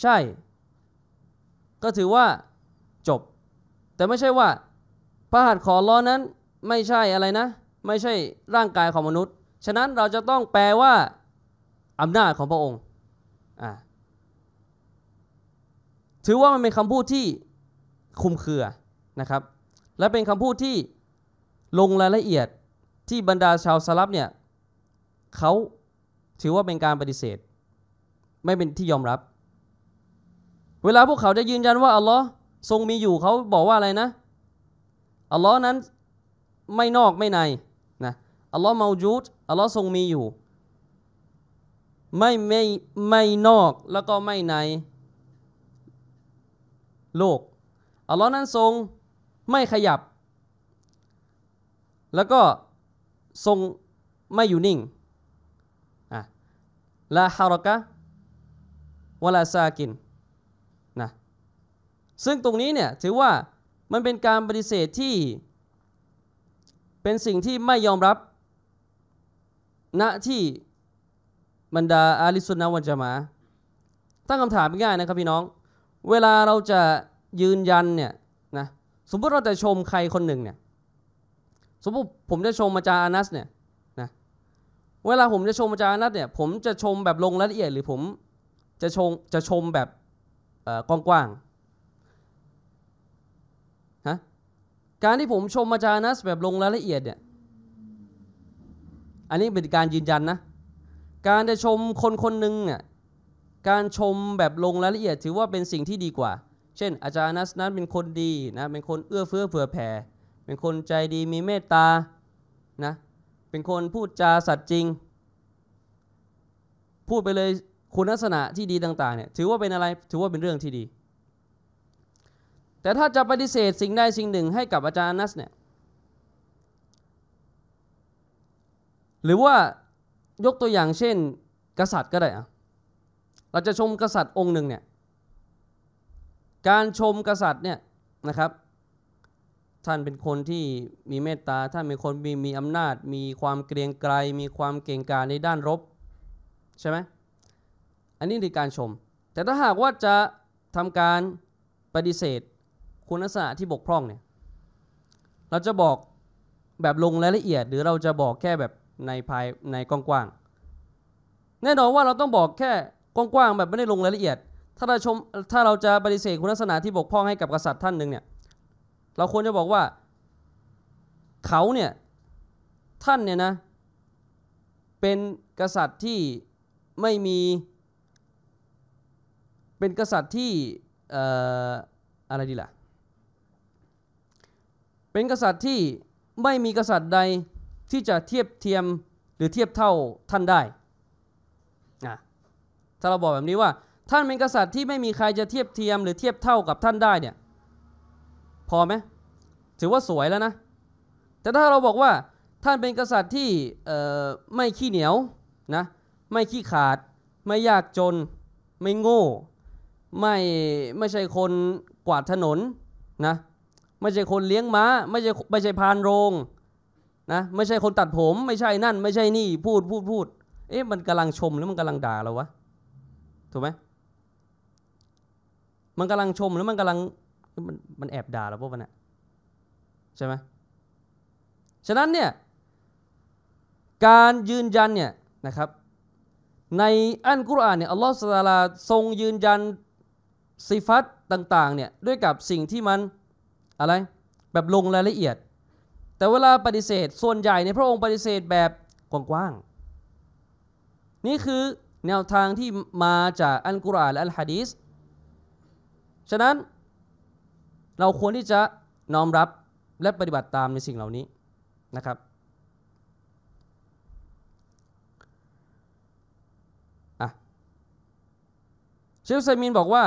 ใช่ ก็ถือว่า จบ แต่ไม่ใช่ว่า พระหัตถ์ของล้อนั้นไม่ใช่อะไรนะ ไม่ใช่ร่างกายของมนุษย์ฉะนั้นเราจะต้องแปลว่าอำนาจของพระองค์อ่าถือว่ามันเป็นคำพูดที่คุมเครือนะครับและเป็นคำพูดที่ลงรายละเอียดที่บรรดาชาวสลับเนี่ย เขาถือว่าเป็นการปฏิเสธ ไม่เป็นที่ยอมรับ เวลาพวกเขาจะยืนยันว่าอัลลอฮ์ทรงมีอยู่ เขาบอกว่าอะไรนะอัลลอฮ์นั้นไม่นอกไม่ในนะอัลลอฮ์มาจูดอัลลอฮ์ทรงมีอยู่ไม่ไม่ไม่นอกแล้วก็ไม่ใน โลกอัลลอฮ์นั้นทรงไม่ขยับ แล้วก็ทรงไม่อยู่นิ่งนะลาฮารกะวลาซากินนะซึ่งตรงนี้เนี่ย ถือว่ามันเป็นการปฏิเสธที่ เป็นสิ่งที่ไม่ยอมรับ ณที่บรรดาอาลิสุนนะวันจามา ตั้งคำถามง่ายนะครับพี่น้อง เวลาเราจะยืนยันเนี่ยสมมติเราจะชมใครคนหนึ่งเนี่ย สมมติผมจะชมอาจารย์อานัสเนี่ยนะเวลาผมจะชมอาจารย์อานัสเนี่ย ผมจะชมแบบลงรายละเอียดหรือผมจะชมจะชมแบบกว้างๆฮะการที่ผมชมอาจารย์นัสแบบลงรายละเอียดเนี่ย อันนี้เป็นการยืนยันนะการจะชมคนคนหนึ่งเนี่ยการชมแบบลงรายละเอียดถือว่าเป็นสิ่งที่ดีกว่าเช่นอาจารย์นัสนั้นเป็นคนดีนะเป็นคนเอื้อเฟื้อเผื่อแผ่ เป็นคนใจดีมีเมตตานะเป็นคนพูดจาสัตย์จริง พูดไปเลยคุณลักษณะที่ดีต่างๆเนี่ยถือว่าเป็นอะไรถือว่าเป็นเรื่องที่ดี แต่ถ้าจะปฏิเสธสิ่งใดสิ่งหนึ่งให้กับอาจารย์นัสเนี่ยหรือว่ายกตัวอย่างเช่นกษัตริย์ก็ได้อะเราจะชมกษัตริย์องค์หนึ่งเนี่ยการชมกษัตริย์เนี่ยนะครับ ท่านเป็นคนที่มีเมตตาท่านเป็นคนมีมีอำนาจ มีความเกรียงไกรมีความเก่งกาจในด้านรบใช่ไหมอันนี้คือการชม แต่ถ้าหากว่าจะทำการปฏิเสธ คุณลักษณะที่บกพร่องเนี่ยเราจะบอกแบบลงรายละเอียด หรือเราจะบอกแค่แบบในภายในกว้างๆแน่นอนว่าเราต้องบอกแค่กว้างๆแบบไม่ได้ลงรายละเอียดถ้าเราชมถ้าเราจะปฏิเสธคุณลักษณะที่บกพร่องให้กับกษัตริย์ท่านหนึ่งเนี่ยเราควรจะบอกว่าเขาเนี่ยท่านเนี่ยนะ เป็นกษัตริย์ที่ไม่มีเป็นกษัตริย์ที่อะไรดีล่ะ เป็นกษัตริย์ที่ไม่มีกษัตริย์ใดที่จะเทียบเทียมหรือเทียบเท่าท่านได้นะถ้าเราบอกแบบนี้ว่าท่านเป็นกษัตริย์ที่ไม่มีใครจะเทียบเทียม หรือเทียบเท่ากับท่านได้เนี่ย พอไหมถือว่าสวยแล้วนะแต่ถ้าเราบอกว่า ท่านเป็นกษัตริย์ที่ไม่ขี้เหนียวนะ ไม่ขี้ขาด ไม่ยากจน ไม่โง่ ไม่ไม่ใช่คนกวาดถนนนะ ไม่ใช่คนเลี้ยงม้าไม่ใช่ไม่ใช่พานโรง นะ ไม่ใช่คนตัดผม ไม่ใช่นั่นไม่ใช่นี่พูดพูดพูดเอ๊ะมันกำลังชมหรือมันกำลังด่าเราวะถูกไหมมันกำลังชมแล้วมันกำลังมันมันแอบด่าเราพวกมันอะใช่ไหมฉะนั้นเนี่ย การยืนยันเนี่ยนะครับในอันกุรอานเนี่ยอัลลอฮฺสุลตาราทรงยืนยันสิฟัตต่างๆเนี่ยด้วยกับสิ่งที่มันอะไรแบบลงรายละเอียด แต่เวลาปฏิเสธส่วนใหญ่ในพระองค์ปฏิเสธแบบ กว้าง ๆ นี่คือแนวทางที่มาจากอันกุรอานและอัลฮะดีษฉะนั้นเราควรที่จะน้อมรับและปฏิบัติตามในสิ่งเหล่านี้นะครับเชลซมินบอกว่า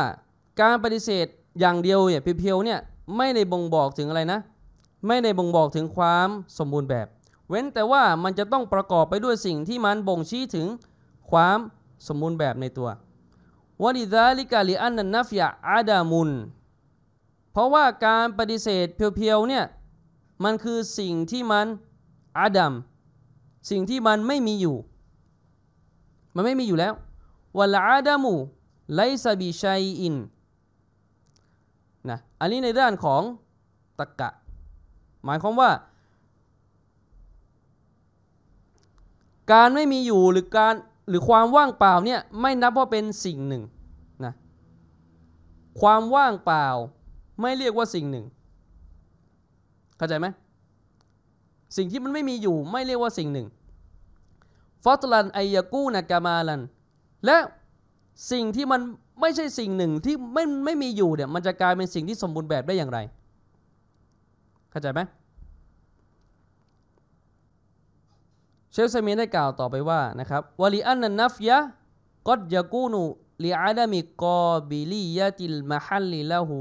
การปฏิเสธอย่างเดียวเนี่ยเพียวๆเนี่ยไม่ได้บ่งบอกถึงอะไรนะไม่ได้บ่งบอกถึงความสมบูรณ์แบบ เว้นแต่ว่ามันจะต้องประกอบไปด้วยสิ่งที่มันบ่งชี้ถึงความสมบูรณ์แบบในตัววลิซาลิกาลิอันนันนัฟยาอาดามุนเพราะว่าการปฏิเสธเพียวๆเนี่ยมันคือสิ่งที่มันอาดัมสิ่งที่มันไม่มีอยู่ มันไม่มีอยู่แล้ววลอาดามูไลซาบิชัยอินนะอันนี้ในด้านของตะกกะ หมายความว่า การไม่มีอยู่หรือการหรือความว่างเปล่าเนี่ยไม่นับว่าเป็นสิ่งหนึ่งนะความว่างเปล่าไม่เรียกว่าสิ่งหนึ่งเข้าใจไหม สิ่งที่ มัน ไม่มีอยู่ไม่เรียกว่าสิ่งหนึ่งฟอตลันไอยากูนากามาลันและ สิ่งที่ มัน ไม่ใช่สิ่งหนึ่งที่ไม่ ไม่ มีอยู่เนี่ยมันจะกลายเป็นสิ่งที่สมบูรณ์แบบได้ อย่างไร เข้าใจไหมเชฟซมีได้กล่าวต่อไปว่านะครับวลีอันนัฟยะก็ดยากูนุลีอาดามิกอบิลียะติลมาฮัลลิละหู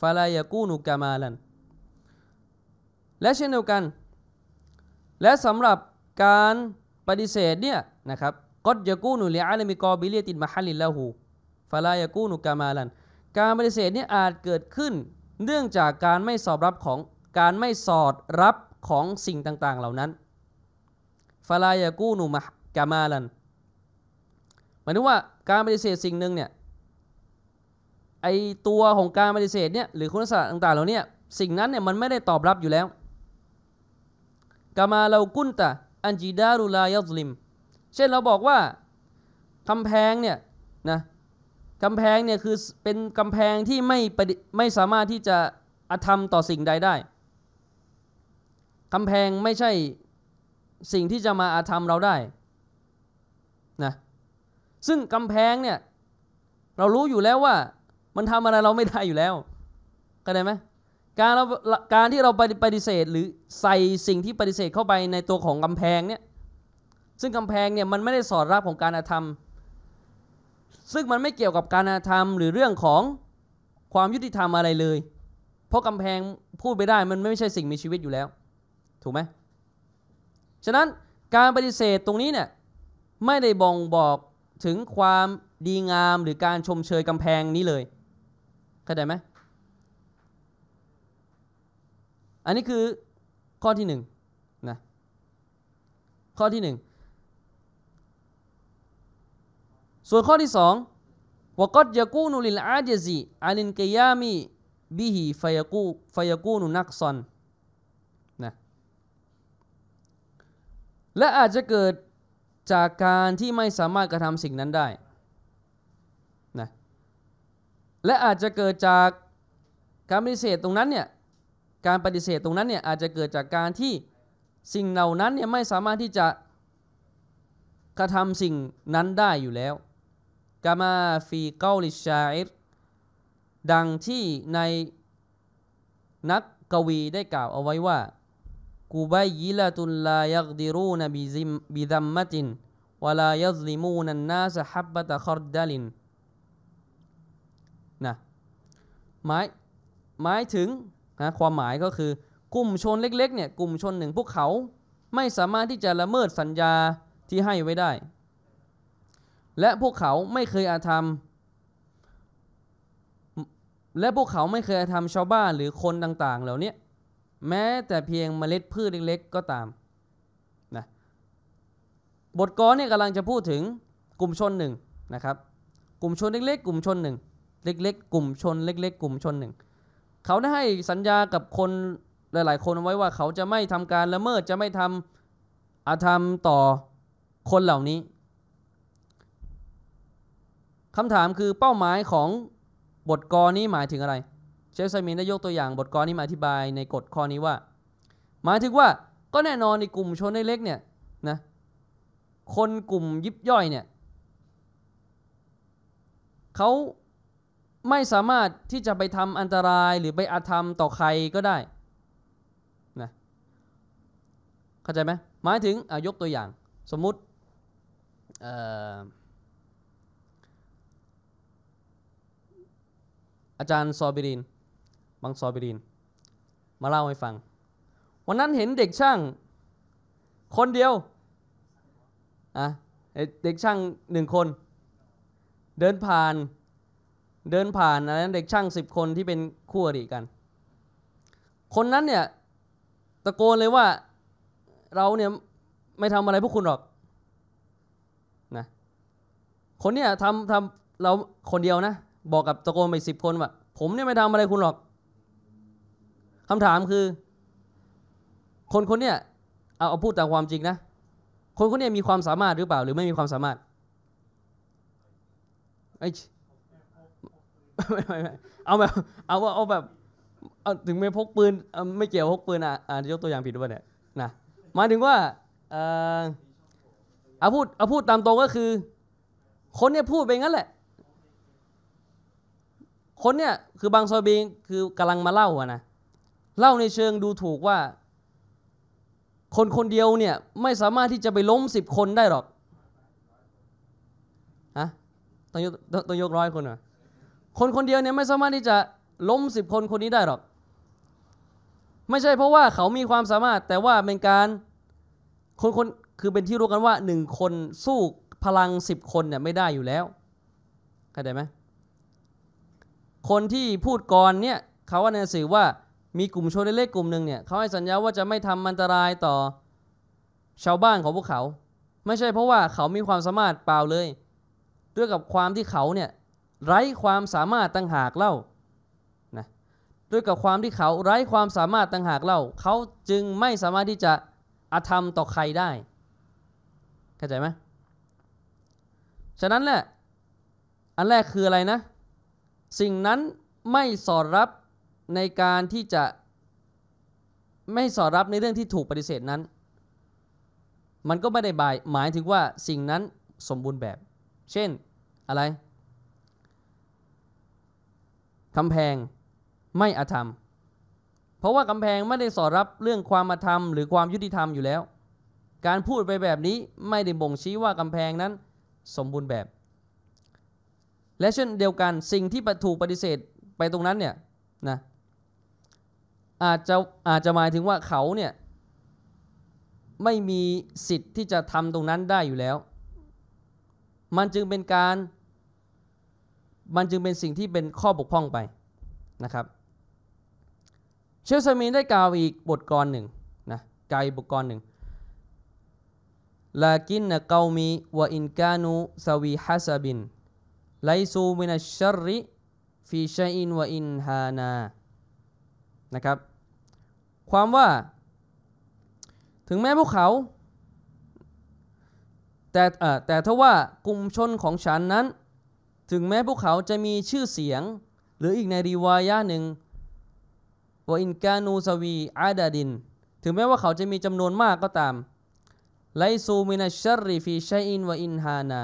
ฟาลายากูนุกามาลันและเช่นเดียวกัน และสำหรับการปฏิเสธเนี่ยนะครับก็ดยากูนุลีอาดามิกอบิลียะติลมาฮัลลิละหูฟาลายากูนุกามาลันการปฏิเสธนี่อาจเกิดขึ้นเนื่องจากการไม่สอบรับของ การไม่สอดรับของสิ่งต่าง ๆเหล่านั้นฟลายากูนุมากามาลันหมายถึงว่าการปฏิเสธสิ่งหนึ่งเนี่ยไอตัวของการปฏิเสธเนี่ยหรือคุณลักษณะต่าง ๆ เหล่านี้สิ่งนั้นเนี่ย มันไม่ได้ตอบรับอยู่แล้ว กามาเรากุนตะอันจีดารุ ลายอสลิม เช่นเราบอกว่ากำแพงเนี่ยนะกำแพงเนี่ย คือเป็นกำแพงที่ไม่ ไม่สามารถที่จะอธรรมต่อสิ่งใดได้กำแพงไม่ใช่สิ่งที่จะมาอาธรรมเราได้ นะ ซึ่งกำแพงเนี่ย เรารู้อยู่แล้วว่า มันทำอะไรเราไม่ได้อยู่แล้วก็ได้ไหมการเราการที่เราปฏิเสธหรือใส่สิ่งที่ปฏิเสธเข้าไปในตัวของกำแพงเนี่ย ซึ่งกำแพงเนี่ยมันไม่ได้สอดรับของการอาธรรม ซึ่งมันไม่เกี่ยวกับการอาธรรมหรือเรื่องของความยุติธรรมอะไรเลย เพราะกำแพงพูดไปได้มันไม่ใช่สิ่งมีชีวิตอยู่แล้ว ถูกไหมฉะนั้นการปฏิเสธตรงนี้เนี่ย ไม่ได้บ่งบอกถึงความดีงามหรือการชมเชยกำแพงนี้เลย เข้าใจไหมอันนี้คือข้อที่หนึ่งนะข้อที่หนึ่ง ส่วนข้อที่สองวกัดยากูนุลิลอาเจซีอาลินเกยามีบิฮไฟายกูฟายกูนุนักซอนและอาจจะเกิดจากการที่ไม่สามารถกระทำสิ่งนั้นได้นะและอาจจะเกิดจากการปฏิเสธตรงนั้นเนี่ย การปฏิเสธตรงนั้นเนี่ยอาจจะเกิดจากการที่สิ่งเหล่านั้นเนี่ยไม่สามารถที่จะกระทำสิ่งนั้นได้อยู่แล้วกามาฟีเกาลิชาอิดังที่ในนักกวีได้กล่าวเอาไว้ว่ากูบยิลตุลลายักดิรูนบิซิมบิดัมมตินวลายัซลิมูนันนาสฮับบะตะคอรดลินนะหมายหมายถึงนะความหมายก็คือกลุ่มชนเล็กๆเนี่ยกลุ่มชนหนึ่ง พวกเขา ไม่สามารถที่จะละเมิดสัญญาที่ให้ไว้ได้ และพวกเขาไม่เคยอาธรรม และพวกเขาไม่เคยอาธรรมชาวบ้านหรือคนต่างๆเหล่านี้แม้แต่เพียงเมล็ด พืชเล็กๆ ก็ตาม นะ บทกรเนี่ยกำลังจะพูดถึงกลุ่มชนหนึ่งนะครับ กลุ่มชนเล็ก ๆ กลุ่มชนหนึ่ง เล็กๆ กลุ่มชนเล็กๆกลุ่มชนหนึ่ง เขาได้ให้สัญญากับคนหลายๆ คนไว้ว่าเขาจะไม่ทำการละเมิดจะไม่ทำอาธรรมต่อคนเหล่านี้ คำถามคือเป้าหมายของบทกรนี้หมายถึงอะไรชฟไซมินได้ยกตัวอย่างบทกรนี้มาอธิบายในกฎข้อนี้ว่า หมายถึงว่าก็แน่นอนในกลุ่มชนเล็กเนี่ยนะคนกลุ่มยิบย่อยเนี่ยเขาไม่สามารถที่จะไปทำอันตรายหรือไปอาธรรมต่อใครก็ได้นะเข้าใจไหมหมายถึงยกตัวอย่างสมมุติอาจารย์ซอบิรินบังซอบิริน มาเล่าให้ฟัง วันนั้นเห็นเด็กช่าง คนเดียวอ่ะเด็กช่างหนึ่งคน เดินผ่าน เดินผ่านอะไรนั้นเด็กช่างสิบคนที่เป็นคู่อริกัน คนนั้นเนี่ย ตะโกนเลยว่า เราเนี่ย ไม่ทำอะไรพวกคุณหรอกนะคนเนี่ยทำทำเราคนเดียวนะ บอกกับตะโกนไปสิบคนว่าผมเนี่ยไม่ทำอะไรคุณหรอกคำถามคือ คนคนเนี้ยเอาเอาพูดตามความจริงนะ คนคนเนี้ยมีความสามารถหรือเปล่า หรือไม่มีความสามารถไอ่เอาแบบเอาว่าเอาแบบเอถึงไม่พกปืน ไม่เกี่ยวพกปืนอ่ะยกตัวอย่างผิดด่วเนี่ยนะหมายถึงว่าเอาพูดเอาพูดตามตรงก็คือ คนเนี่ยพูดไปงั้นแหละ คนเนี่ยคือบางซอบีคือกำลังมาเล่าอะนะเล่าในเชิงดูถูกว่า คนคนเดียวเนี่ย ไม่สามารถที่จะไปล้มสิบคนได้หรอกฮะต้องยกต้องยกร้อยคนเหรอคนคนเดียวเนี่ยไม่สามารถที่จะล้มสิบคนคนนี้ได้หรอก ไม่ใช่เพราะว่าเขามีความสามารถ แต่ว่าเป็นการคนคนคือเป็นที่รู้กันว่าหนึ่งคนสู้พลังสิบคนเนี่ยไม่ได้อยู่แล้วเข้าใจไหมคนที่พูดก่อนเนี่ย เขาว่าในสื่อว่ามีกลุ่มโชนเล่กลุ่มหนึ่งเนี่ยเขาให้สัญญาว่าจะไม่ทำอันตรายต่อชาวบ้านของพวกเขา ไม่ใช่เพราะว่าเขามีความสามารถเปล่าเลย ด้วยกับความที่เขาเนี่ยไร้ความสามารถตั้งหากเล่านะด้วยกับความที่เขาไร้ความสามารถตั้งหากเล่าเขาจึงไม่สามารถที่จะอาธรรมต่อใครได้เข้าใจไหมฉะนั้นแหละอันแรกคืออะไรนะ สิ่งนั้นไม่สอดรับในการที่จะไม่สอดรับในเรื่องที่ถูกปฏิเสธนั้น มันก็ไม่ได้บาย หมายถึงว่าสิ่งนั้นสมบูรณ์แบบ เช่นอะไรกำแพงไม่อธรรม เพราะว่ากำแพงไม่ได้สอดรับเรื่องความอธรรมหรือความยุติธรรมอยู่แล้ว การพูดไปแบบนี้ไม่ได้บ่งชี้ว่ากำแพงนั้นสมบูรณ์แบบ และเช่นเดียวกันสิ่งที่ถูกปฏิเสธไปตรงนั้นเนี่ยนะอาจจะอาจจะหมายถึงว่าเขาเนี่ย ไม่มีสิทธิ์ที่จะทำตรงนั้นได้อยู่แล้ว มันจึงเป็นการ มันจึงเป็นสิ่งที่เป็นข้อบกพร่องไปนะครับเชลซามีได้กล่าวอีกบทกรหนึ่งนะกล่าวอีกบทกรหนึ่งลากินนะกามีวอินกานูสวีฮัสบินไลซูมินัชชริฟีชัยอินวอินฮานานะครับความว่าถึงแม้พวกเขา แต่แต่ทว่ากลุ่มชนของฉันนั้น ถึงแม้พวกเขาจะมีชื่อเสียง หรืออีกในรีวายะหนึ่งว่าอินกานูสวีอาดาดินถึงแม้ว่าเขาจะมีจำนวนมากก็ตามไลซูมินาชรีฟีชัยอินวอินฮานา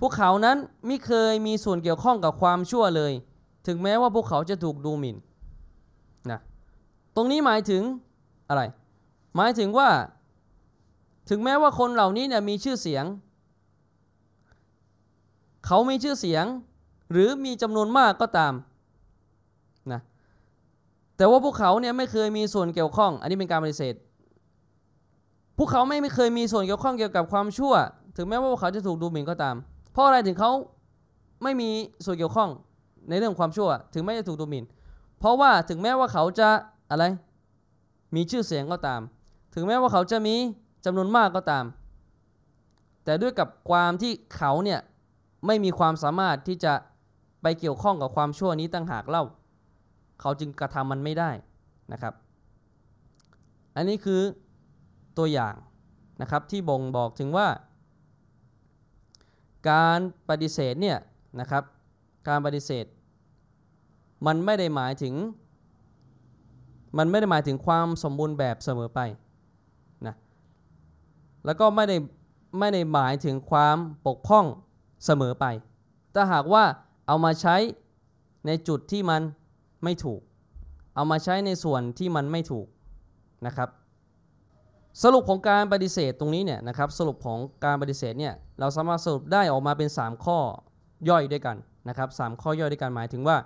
พวกเขานั้นไม่เคยมีส่วนเกี่ยวข้องกับความชั่วเลย ถึงแม้ว่าพวกเขาจะถูกดูหมิ่นตรงนี้หมายถึงอะไร หมายถึงว่า ถึงแม้ว่าคนเหล่านี้เนี่ยมีชื่อเสียง เขามีชื่อเสียงหรือมีจำนวนมากก็ตามนะ แต่ว่าพวกเขาเนี่ยไม่เคยมีส่วนเกี่ยวข้อง อันนี้เป็นการปฏิเสธ พวกเขาไม่เคยมีส่วนเกี่ยวข้องเกี่ยวกับความชั่ว ถึงแม้ว่าพวกเขาจะถูกดูหมิ่นก็ตาม เพราะอะไรถึงเขาไม่มีส่วนเกี่ยวข้องในเรื่องความชั่ว ถึงแม้จะถูกดูหมิ่นเพราะว่าถึงแม้ว่าเขาจะอะไร มีชื่อเสียงก็ตาม ถึงแม้ว่าเขาจะมีจำนวนมากก็ตาม แต่ด้วยกับความที่เขาเนี่ยไม่มีความสามารถที่จะไปเกี่ยวข้องกับความชั่วนี้ตั้งหากเล่า เขาจึงกระทำมันไม่ได้นะครับ อันนี้คือตัวอย่างนะครับที่บ่งบอกถึงว่า การปฏิเสธเนี่ยนะครับ การปฏิเสธ มันไม่ได้หมายถึงมันไม่ได้หมายถึงความสมบูรณ์แบบเสมอไป นะ แล้วก็ไม่ได้ไม่ได้หมายถึงความปกพ้องเสมอไป ถ้าหากว่าเอามาใช้ในจุดที่มันไม่ถูก เอามาใช้ในส่วนที่มันไม่ถูกนะครับ สรุปของการปฏิเสธตรงนี้เนี่ยนะครับ สรุปของการปฏิเสธเนี่ยเราสามารถสรุปได้ออกมาเป็น 3 ข้อย่อยด้วยกันนะครับสข้อย่อยด้วยกันหมายถึงว่า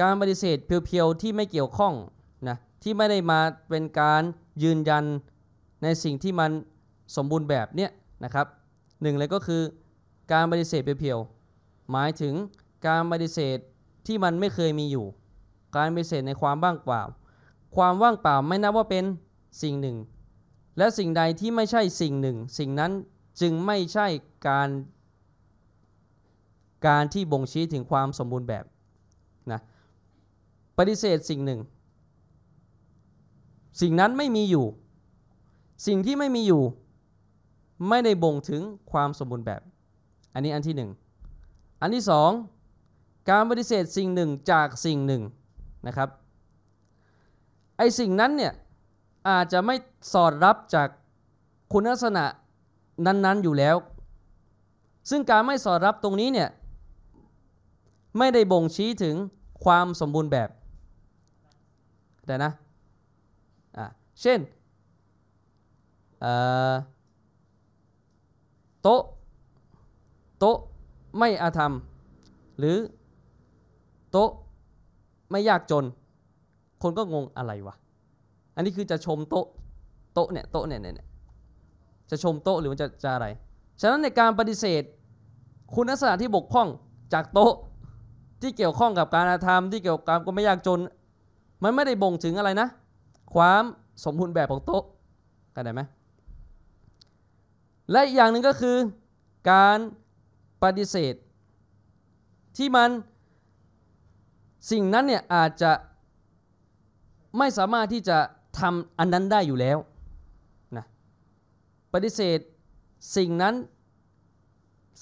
การปฏิเสธเพียวๆ ที่ไม่เกี่ยวข้องนะที่ไม่ได้มาเป็นการยืนยันในสิ่งที่มันสมบูรณ์แบบเนี่ยนะครับหนึ่งเลยก็คือการปฏิเสธเพียวๆหมายถึงการปฏิเสธที่มันไม่เคยมีอยู่ การปฏิเสธในความว่างเปล่า ความว่างเปล่าไม่นับว่าเป็นสิ่งหนึ่ง และสิ่งใดที่ไม่ใช่สิ่งหนึ่ง สิ่งนั้นจึงไม่ใช่การ การที่บ่งชี้ถึงความสมบูรณ์แบบนะปฏิเสธสิ่งหนึ่งสิ่งนั้นไม่มีอยู่ สิ่งที่ไม่มีอยู่ไม่ได้บ่งถึงความสมบูรณ์แบบ อันนี้อันที่หนึ่งอันที่สองการปฏิเสธสิ่งหนึ่งจากสิ่งหนึ่งนะครับไอสิ่งนั้นเนี่ยอาจจะไม่สอดรับจากคุณลักษณะนั้นๆอยู่แล้ว ซึ่งการไม่สอดรับตรงนี้เนี่ยไม่ได้บ่งชี้ถึงความสมบูรณ์แบบ แต่นะเช่นโต๊ะโต๊ะไม่อาธรรม หรือ โต๊ะไม่ยากจน คนก็งงอะไรวะอันนี้คือจะชมโต๊ะโต๊ะเนี่ยโต๊ะเนี่ยเนี่ยจะชมโต๊ะหรือมันจะจะอะไร ฉะนั้นในการปฏิเสธ คุณลักษณะที่บกพร่องจากโต๊ะ ที่เกี่ยวข้องกับการอาธรรมที่เกี่ยวกับารา็ไม่ยากจนมันไม่ได้บ่งถึงอะไรนะ ความสมบูรณ์แบบของโต๊ะกันได้ไหมและอีกอย่างหนึ่งก็คือ การปฏิเสธที่มันสิ่งนั้นเนี่ยอาจจะไม่สามารถที่จะทำอันนั้นได้อยู่แล้วนะปฏิเสธสิ่งนั้น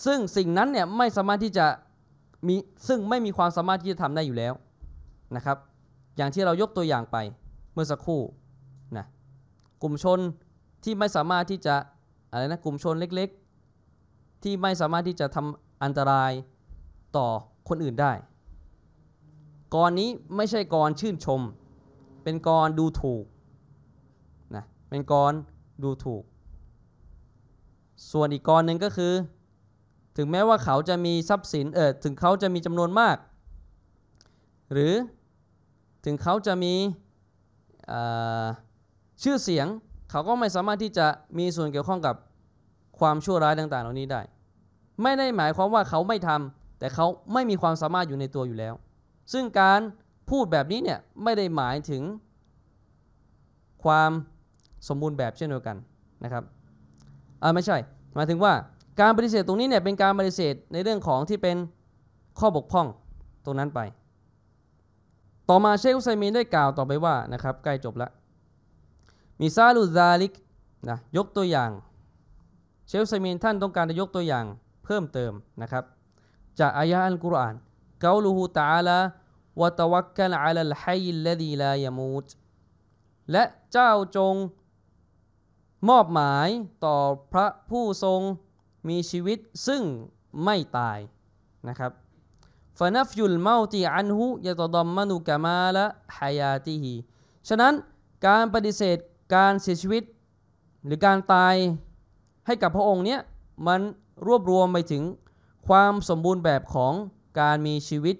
ซึ่งสิ่งนั้นเนี่ยไม่สามารถที่จะมีซึ่งไม่มีความสามารถที่จะทำได้อยู่แล้วนะครับ อย่างที่เรายกตัวอย่างไปเมื่อสักครู่กลุ่มชนที่ไม่สามารถที่จะ อะไรนะ กลุ่มชนเล็กๆ ที่ไม่สามารถที่จะทำอันตรายต่อคนอื่นได้กรนี้ไม่ใช่กรชื่นชม เป็นกรดูถูกนะเป็นกรดูถูก ส่วนอีกกรหนึ่งก็คือ ถึงแม้ว่าเขาจะมีทรัพย์สินเออถึงเขาจะมีจำนวนมาก หรือถึงเขาจะมีชื่อเสียงเขาก็ไม่สามารถที่จะมีส่วนเกี่ยวข้องกับความชั่วร้ายต่าง ๆ เหล่านี้ได้ ไม่ได้หมายความว่าเขาไม่ทำ แต่เขาไม่มีความสามารถอยู่ในตัวอยู่แล้ว ซึ่งการพูดแบบนี้เนี่ยไม่ได้หมายถึงความสมบูรณ์แบบเช่นเดียวกันนะครับอ่าไม่ใช่หมายถึงว่าการปฏิเสธตรงนี้เนี่ยเป็นการปฏิเสธในเรื่องของที่เป็นข้อบกพร่องตรงนั้นไป ต่อมาเชคอุไซมีนได้กล่าวต่อไปว่านะครับใกล้จบแล้วมิซาลุซาลิกนะยกตัวอย่าง เชฟไซมีนท่านต้องการจะยกตัวอย่างเพิ่มเติมนะครับ จากอายะอัลกุรอานกาลูฮูตาลาวะตวักกะลอัลลฮัยลดีลายมูตและเจ้าจงมอบหมายต่อพระผู้ทรงมีชีวิตซึ่งไม่ตายนะครับฟนัฟยุลเมาตีอันหุยะตดมมนุกามาละฮายาติฮีฉะนั้นการปฏิเสธการเสียชีวิตหรือการตายให้กับพระองค์เนี้ยมันรวบรวมไปถึงความสมบูรณ์แบบของการมีชีวิต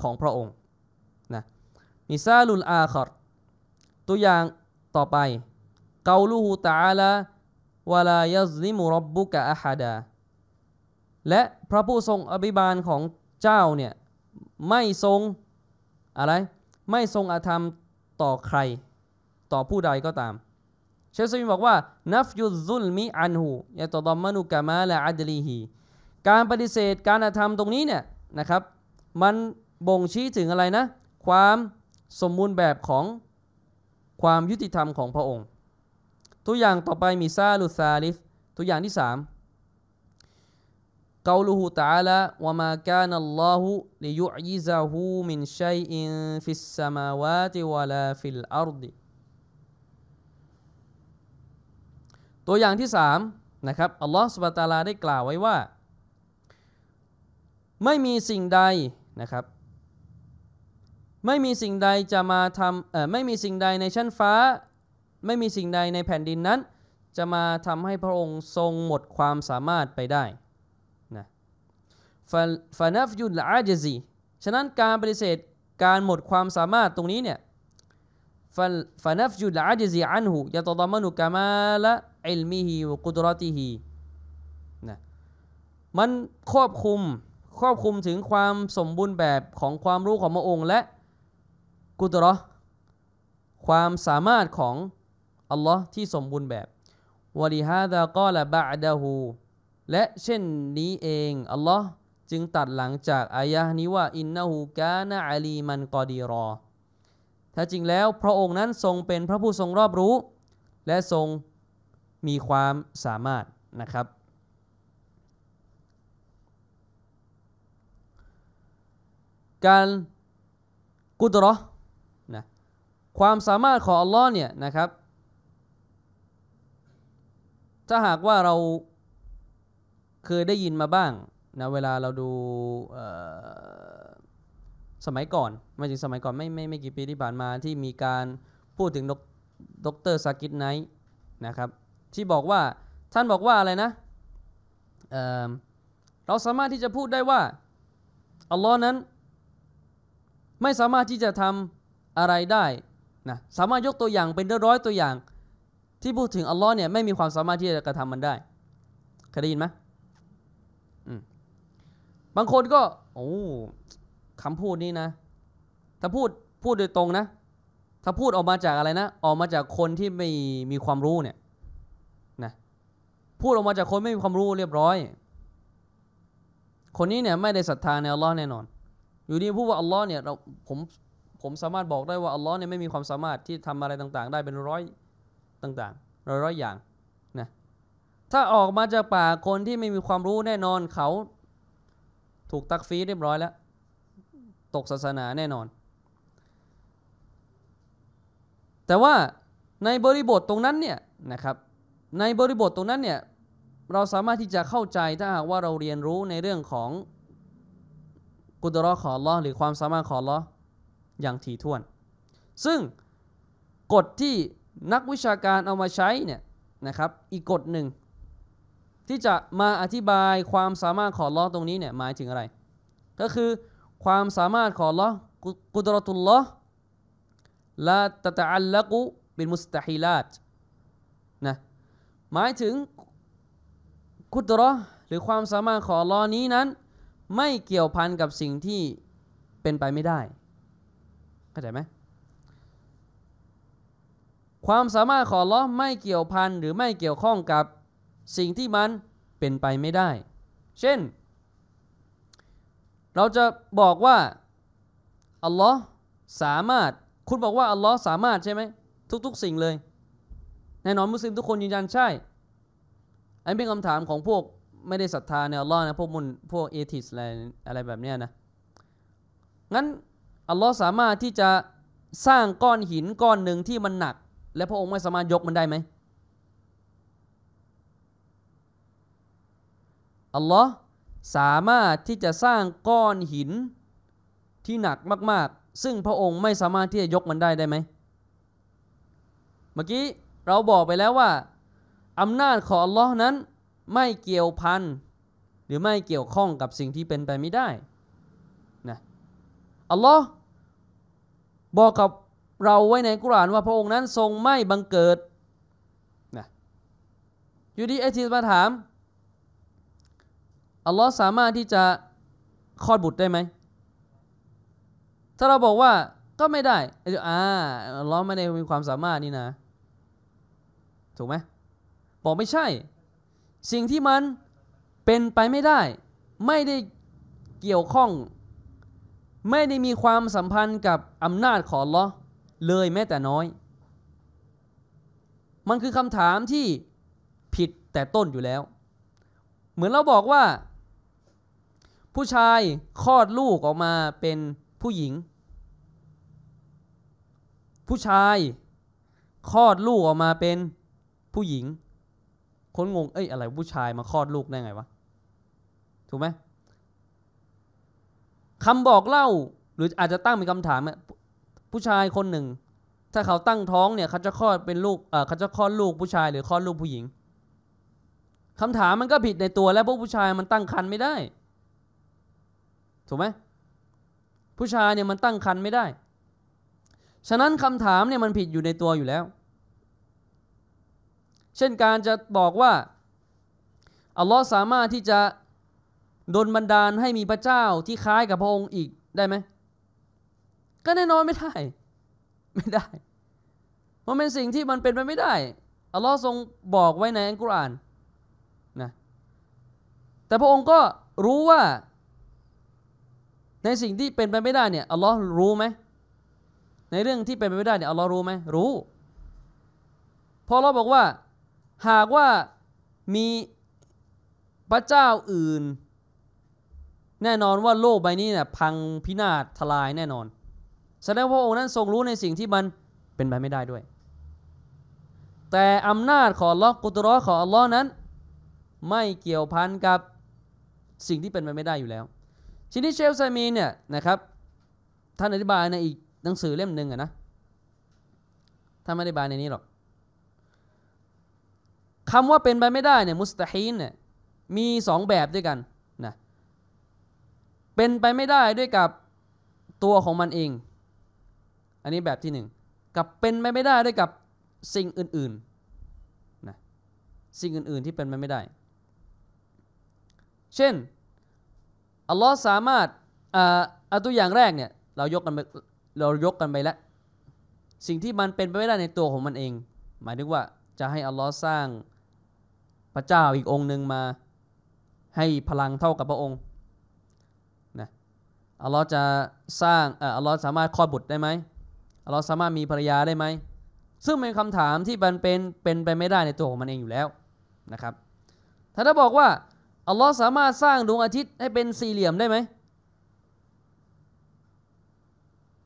ของพระองค์นะมิซาลุลอาคอรตัวอย่างต่อไปเกาลูฮูตาละวลายซนิมุรบบุกะอาฮาดา และพระผู้ทรงอภิบาลของเจ้าเนี่ย ไม่ทรงอะไร ไม่ทรงอาธรรมต่อใครต่อผู้ใดก็ตาม เชสซีบอกว่า นัฟยุซุลมิอันหูยะตดอมมนุกามาละอัดลีฮี การปฏิเสธการอธรรมตรงนี้เนี่ยนะครับ มันบ่งชี้ถึงอะไรนะ ความสมบูรณ์แบบของความยุติธรรมของพระองค์ ตัวอย่างต่อไปมีซาลุซาลิฟ ตัวอย่างที่3กาลูฮูตาละวะมากานัลลอฮุลิยุอิซะฮูมินชัยอินฟิสสมาวาติวะลาฟิลอาร์ดิตัวอย่างที่ 3 นะครับ อัลลอฮฺสุบตาลาได้กล่าวไว้ว่าไม่มีสิ่งใดนะครับไม่มีสิ่งใดจะมาทำเอ่อไม่มีสิ่งใดในชั้นฟ้า ไม่มีสิ่งใดในแผ่นดินนั้น จะมาทำให้พระองค์ทรงหมดความสามารถไปได้นะฟานฟยุลอาจซีฉะนั้นการปฏิเสธการหมดความสามารถตรงนี้เนี่ยฟานฟยุลอาจซีอันหูยะตอดมานุกามาละอิลมิฮิวกุดรอติฮีนะมันครอบคลุมครอบคลุมถึงความสมบูรณ์แบบของความรู้ของพระองค์และกุตรอความสามารถของอัลลอฮ์ที่สมบูรณ์แบบวะลิฮาดะกอละบะดะฮูและเช่นนี้เองอัลลอฮ์จึงตัดหลังจากอายะนี้ว่าอินนาฮูกานะอาลีมันกอดีรอ ถ้าจริงแล้วพระองค์นั้นทรงเป็นพระผู้ทรงรอบรู้และทรงมีความสามารถนะครับ การกุตรอนะความสามารถของอัลลอฮ์เนี่ยนะครับ ถ้าหากว่าเราเคยได้ยินมาบ้าง นะ เวลาเราดูสมัยก่อน ไม่จริงสมัยก่อนไม่ไม่ไม่กี่ปีที่ผ่านมาที่มีการพูดถึงดรซากิตไนท์นะครับที่บอกว่า ท่านบอกว่าอะไรนะเเราสามารถที่จะพูดได้ว่าอัลลอฮ์นั้น ไม่สามารถที่จะทำอะไรได้ นะสามารถยกตัวอย่างเป็นร้อยตัวอย่าง ที่พูดถึงอัลลอฮ์เนี่ยไม่มีความสามารถที่จะกระทำมันได้เคยได้ยินไหมบางคนก็ โอ้คำพูดนี้นะถ้าพูดพูดโดยตรงนะถ้าพูดออกมาจากอะไรนะออกมาจากคนที่ไม่มีความรู้เนี่ยพูดออกมาจากคนไม่มีความรู้เรียบร้อย คนนี้เนี่ย ไม่ได้ศรัทธาในอัลลอฮ์แน่นอน อยู่ดีพูดว่าอัลลอฮ์เนี่ยเราผมผมสามารถบอกได้ว่าอัลลอฮ์เนี่ยไม่มีความสามารถที่ทำอะไรต่างๆ ได้เป็นร้อยต่างๆ ร้อยร้อยอย่างนะ ถ้าออกมาจากป่าคนที่ไม่มีความรู้แน่นอนเขา ถูกตักฟีเรียบร้อยแล้วตกศาสนาแน่นอน แต่ว่าในบริบทตรงนั้นเนี่ยนะครับในบริบทตรงนั้นเนี่ยเราสามารถที่จะเข้าใจถ้าหากว่าเราเรียนรู้ในเรื่องของกุตรอขอล้อหรือความสามารถขอล้ออย่างถี่ถ้วน ซึ่งกฎที่นักวิชาการเอามาใช้เนี่ยนะครับ อีกกฎหนึ่งที่จะมาอธิบายความสามารถขอล้อตรงนี้เนี่ยหมายถึงอะไร ก็คือความสามารถขอล้อกุตรตุลลอละตะตะอัลละกุเป็นมุสตาฮิลาตนะหมายถึงกุตรอหรือความสามารถของลอนี้นั้นไม่เกี่ยวพันกับสิ่งที่เป็นไปไม่ได้เข้าใจไหมความสามารถของลอไม่เกี่ยวพันหรือไม่เกี่ยวข้องกับสิ่งที่มันเป็นไปไม่ได้ เช่น เราจะบอกว่าอัลลอฮ์สามารถคุณบอกว่าอัลลอฮ์สามารถใช่ไหมทุก ๆสิ่งเลยแน่นอนมุสลิมทุกคนยืนยันใช่ อันเป็นคำถามของพวก ไม่ได้ศรัทธาในอัลลอฮ์นะพวกมุนพวกเอทิสอะไรอะไรแบบเนี้ยนะ งั้นอัลลอฮ์สามารถที่จะสร้างก้อนหินก้อนหนึ่งที่มันหนัก และพระองค์ไม่สามารถยกมันได้ไหมอัลลอฮ์สามารถที่จะสร้างก้อนหินที่หนักมาก ๆ ซึ่งพระองค์ไม่สามารถที่จะยกมันได้ได้ไหมเมื่อกี้เราบอกไปแล้วว่าอำนาจของอัลลอฮ์นั้น ไม่เกี่ยวพันหรือไม่เกี่ยวข้องกับสิ่งที่เป็นไปไม่ได้ นะ อัลลอฮ์บอกกับเราไว้ในกุรานว่า พระองค์นั้นทรงไม่บังเกิด นะอยู่ดีไอทีมาถาม อัลลอฮ์สามารถที่จะคลอดบุตรได้ไหม ถ้าเราบอกว่าก็ไม่ได้ อ่าอัลลอฮ์ไม่ได้มีความสามารถนี่นะถูกไหมบอกไม่ใช่ สิ่งที่มันเป็นไปไม่ได้ ไม่ได้เกี่ยวข้อง ไม่ได้มีความสัมพันธ์กับอำนาจของลอเลยแม้แต่น้อย มันคือคำถามที่ผิดแต่ต้นอยู่แล้ว เหมือนเราบอกว่า ผู้ชายคลอดลูกออกมาเป็นผู้หญิง ผู้ชายคลอดลูกออกมาเป็นผู้หญิงคนงงเอ้ยอะไรผู้ชายมาคลอดลูกได้ไงวะถูกไหมคำบอกเล่าหรืออาจจะตั้งเป็นคำถามผู้ชายคนหนึ่ง ถ้าเขาตั้งท้องเนี่ยเขาจะคลอดเป็นลูกเออเขาจะคลอดลูกผู้ชายหรือคลอดลูกผู้หญิงคำถามมันก็ผิดในตัว แล้วพวกผู้ชายมันตั้งคันไม่ได้ถูกไหมผู้ชายเนี่ยมันตั้งคันไม่ได้ฉะนั้นคำถามเนี่ยมันผิดอยู่ในตัวอยู่แล้วเช่นการจะบอกว่าอัลลอฮ์สามารถที่จะโดนบันดาลให้มีพระเจ้าที่คล้ายกับพระองค์อีกได้ไหม ก็แน่นอนไม่ได้ ไม่ได้ เพราะเป็นสิ่งที่มันเป็นไปไม่ได้อัลลอฮ์ทรงบอกไว้ในอัลกุรอานนะแต่พระองค์ก็รู้ว่า ในสิ่งที่เป็นไปไม่ได้เนี่ยอัลลอฮ์รู้ไหมในเรื่องที่เป็นไปไม่ได้เนี่ยอัลลอฮ์รู้ไหมรู้พอเราบอกว่าหากว่ามีพระเจ้าอื่นแน่นอนว่าโลกใบนี้เนี่ยพังพินาศทลายแน่นอน แสดงว่าองค์นั้นทรงรู้ในสิ่งที่มันเป็นไปไม่ได้ด้วย แต่อำนาจของลอกกุตรอของอัลลอฮ์นั้น ไม่เกี่ยวพันกับสิ่งที่เป็นไปไม่ได้อยู่แล้วทีนี้เชลซามีเนี่ยนะครับท่านอธิบายในอีกหนังสือเล่มหนึ่งอะนะท่านไม่ได้บายในนี้หรอกคำว่าเป็นไปไม่ได้เนี่ยมุสตาฮีนเนี่ยมีสองแบบด้วยกันนะเป็นไปไม่ได้ด้วยกับตัวของมันเอง อันนี้แบบที่หนึ่งกับ เป็นไป ไม่ได้ด้วยกับสิ่งอื่นๆนะสิ่งอื่นๆที่เป็นไปไม่ได้ เช่น อัลลอฮ์สามารถอ่าเอาตัวอย่างแรกเนี่ยเรายกกันไปเรายกกันไปแล้ว สิ่งที่มันเป็นไปไม่ได้ในตัวของมันเอง หมายถึงว่าจะให้อัลลอฮ์สร้างพระเจ้าอีกองค์หนึ่งมาให้พลังเท่ากับพระองค์นะอัลลอฮ์จะสร้างอัลลอฮ์สามารถคลอดบุตรได้ไหมอัลลอฮ์สามารถมีภรรยาได้ไหม ซึ่งเป็นคำถามที่มันเป็นเป็นไปไม่ได้ในตัวของมันเองอยู่แล้วนะครับ ถ้าเราบอกว่าอัลลอฮ์สามารถสร้างดวงอาทิตย์ให้เป็นสี่เหลี่ยมได้ไหม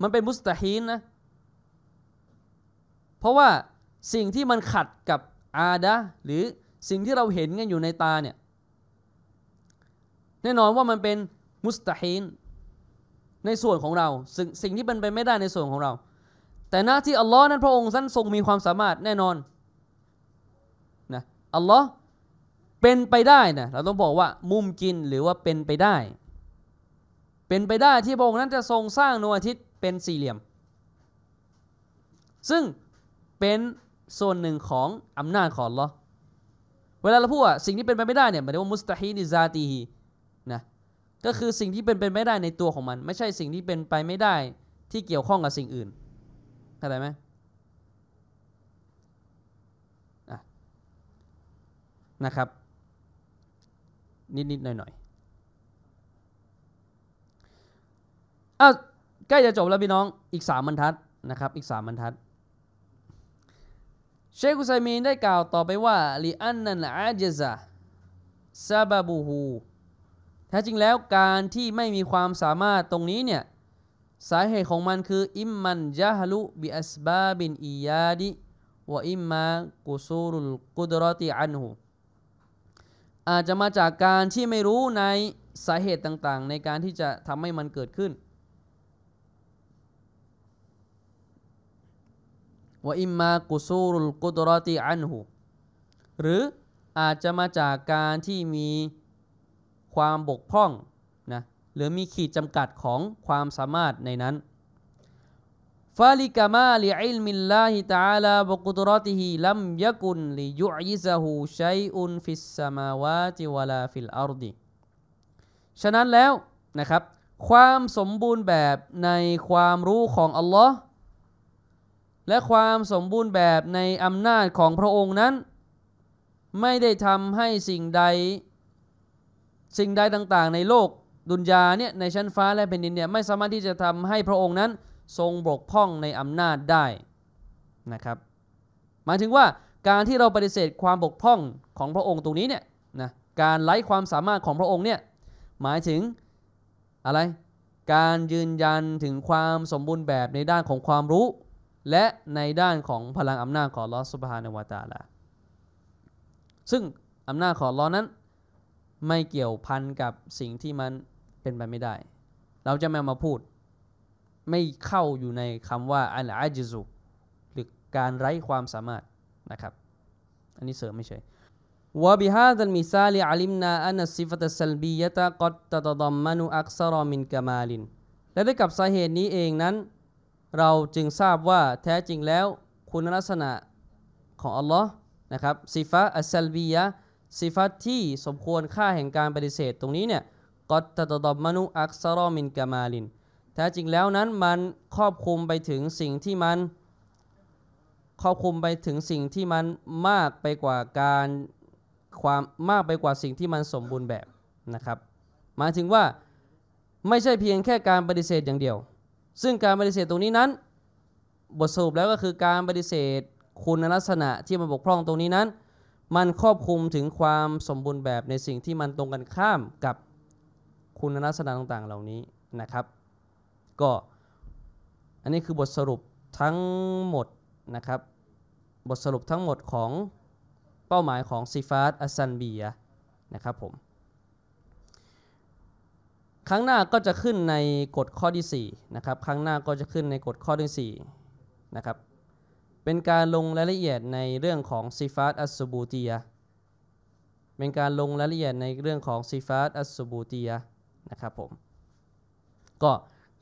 มันเป็นมุสตาฮีนนะ เพราะว่าสิ่งที่มันขัดกับอาดะหรือสิ่งที่เราเห็นกันอยู่ในตาเนี่ยแน่นอนว่ามันเป็นมุสตาฮีนในส่วนของเราสิ่งสิ่งที่เป็นไปไม่ได้ในส่วนของเรา แต่หน้าที่อัลลอฮ์นั้นพระองค์สั้นทรงมีความสามารถแน่นอนนะอัลลอฮ์เป็นไปได้นะเราต้องบอกว่ามุมกินหรือว่าเป็นไปได้ เป็นไปได้ที่พระองค์นั้นจะทรงสร้างดวงอาทิตย์เป็นสี่เหลี่ยม ซึ่งเป็น ส่วนหนึ่งของอำนาจของอัลลอฮ์เวลาเราพูดว่าสิ่งที่เป็นไปไม่ได้เนี่ยหมายถึงว่ามุสตาฮีนิซาตีฮีนะก็คือสิ่งที่เป็นไปไม่ได้ในตัวของมัน ไม่ใช่สิ่งที่เป็นไปไม่ได้ที่เกี่ยวข้องกับสิ่งอื่นเข้าใจไหมนะครับ นิดๆหน่อยๆอ้าวใกล้จะจบแล้วพี่น้องอีกสามบรรทัดนะครับอีกสามบรรทัดเชคุุไซมีนได้กล่าวต่อไปว่าลีอันนันอาเจซาซาบาบูฮูแท้จริงแล้วการที่ไม่มีความสามารถตรงนี้เนี่ย สาเหตุของมันคือ อิมมันยะฮลุบิอัสบาบินอียาดิวอิมมากุซูรุลกุดรติอันหูอาจจะมาจากการที่ไม่รู้ในสาเหตุต่างๆ ในการที่จะทำให้มันเกิดขึ้นว่าอิมมากุซูรุลกุดรอติอันหูหรืออาจจะมาจากการที่มีความบกพร่องนะหรือมีขีดจำกัดของความสามารถในนั้นฟาลิกามาลิอิลมิลลาฮิตาลาบกุตรอติฮิลัมยกุนลิยุอิซะฮูชัยอุนฟิสสมาวาติวลาฟิลอารดีฉะนั้นแล้วนะครับความสมบูรณ์แบบในความรู้ของอัลลอฮ์และความสมบูรณ์แบบในอำนาจของพระองค์นั้น ไม่ได้ทำให้สิ่งใดสิ่งใดต่างๆ ในโลกดุนยาเนี่ยในชั้นฟ้าและแผ่นดินเนี่ยไม่สามารถที่จะทำให้พระองค์นั้นทรงบกพร่องในอำนาจได้นะครับ หมายถึงว่าการที่เราปฏิเสธความบกพร่องของพระองค์ตรงนี้เนี่ยนะการไล้ความสามารถของพระองค์เนี่ยหมายถึงอะไรการยืนยันถึงความสมบูรณ์แบบในด้านของความรู้และในด้านของพลังอำนาจของลอสุบฮานวาตาลาซึ่ง อำนาจของลอนั้น ไม่เกี่ยวพันกับสิ่งที่มันเป็นไปไม่ได้ เราจะไม่มาพูด ไม่เข้าอยู่ในคำว่า อัลอาจิซุหรือการไร้ความสามารถนะครับ อันนี้เสริมไม่ใช่วบิิฮดััลลมซีอนา و ب น ذ ิฟต م ث ا ل علمنا أ ะ ا ل ต ف ة ا ل ม ل ب ي ة قد ت ت ض รอมินกามาลิน และด้วยกับสาเหตุนี้เองนั้นเราจึงทราบว่าแท้จริงแล้วคุณลักษณะของอัลลอฮ์นะครับซิฟะอัสซลบียะซิฟะที่สมควรค่าแห่งการปฏิเสธตรงนี้เนี่ยกอตตดอบมนุอักซารอมินกามาลินแท้จริงแล้วนั้นมันครอบคลุมไปถึงสิ่งที่มัน ครอบคลุมไปถึงสิ่งที่มันมากไปกว่าการ ความมากไปกว่าสิ่งที่มันสมบูรณ์แบบนะครับหมายถึงว่าไม่ใช่เพียงแค่การปฏิเสธอย่างเดียวซึ่งการปฏิเสธตรงนี้นั้น บทสรุปแล้วก็คือการปฏิเสธ คุณลักษณะที่มันบกพร่องตรงนี้นั้น มันครอบคลุมถึงความสมบูรณ์แบบในสิ่งที่มันตรงกันข้ามกับคุณลักษณะต่างๆเหล่านี้นะครับ ก็อันนี้คือบทสรุปทั้งหมดนะครับบทสรุปทั้งหมดของเป้าหมายของซีฟาร์อัสซันเบียนะครับผมครั้งหน้าก็จะขึ้นในกฎข้อที่4นะครับ ครั้งหน้าก็จะขึ้นในกฎข้อที่4นะครับ เป็นการลงรายละเอียดในเรื่องของซิฟาตอัสบูตียเป็นการลงรายละเอียดในเรื่องของซิฟาตอัสบูตียนะครับผม ก็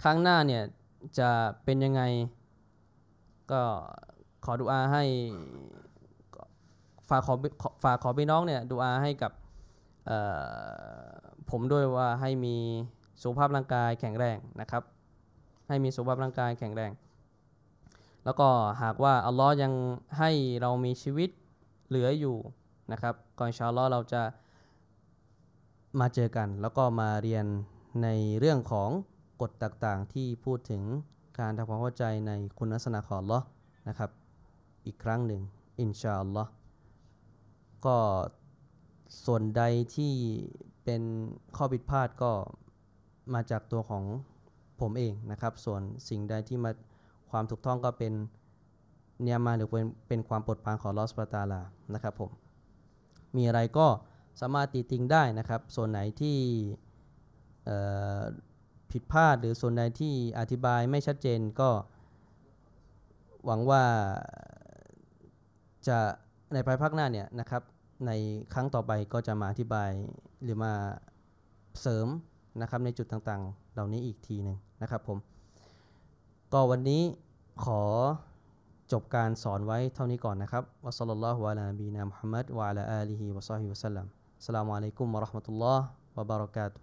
ครั้งหน้าเนี่ย จะเป็นยังไงก็ขอดูอาให้ฝากขอฝากขอพี่น้องเนี่ยดูอาให้กับผมด้วยว่าให้มีสุขภาพร่างกายแข็งแรงนะครับ ให้มีสุขภาพร่างกายแข็งแรง แล้วก็หากว่าอัลลอฮ์ยังให้เรามีชีวิตเหลืออยู่นะครับก่อนชาลอเราจะมาเจอกัน แล้วก็มาเรียนในเรื่องของกฎต่างๆ ที่พูดถึงการทำความเข้าใจในคุณลักษณะของอัลลอฮ์นะครับ อีกครั้งหนึ่งอินชาอัลลอฮ์ก็ส่วนใดที่เป็นข้อผิดพลาดก็มาจากตัวของผมเองนะครับส่วนสิ่งใดที่มาความถูกต้องก็เป็นเนียมาหรือเป็นเป็นความปลดปางของลอสปาตาลานะครับผมมีอะไรก็สามารถติติงได้นะครับ ส่วนไหนที่ผิดพลาด หรือส่วนใดที่อธิบายไม่ชัดเจนก็ หวังว่าจะในภายภาคหน้าเนี่ยนะครับ ในครั้งต่อไปก็จะมาอธิบายหรือมาเสริมนะครับในจุดต่าง ๆ เหล่านี้อีกทีหนึ่งนะครับผมก็วันนี้ขอจบการสอนไว้เท่านี้ก่อนนะครับ วัสลลัลลอฮุอะลาบีนามุฮัมมัดวะลาอาลีฮิวะซอฮิวะสัลลัมสลามุอะลัยกุมวะราะห์มะตุลลอฮ์วะบาราะกาตุ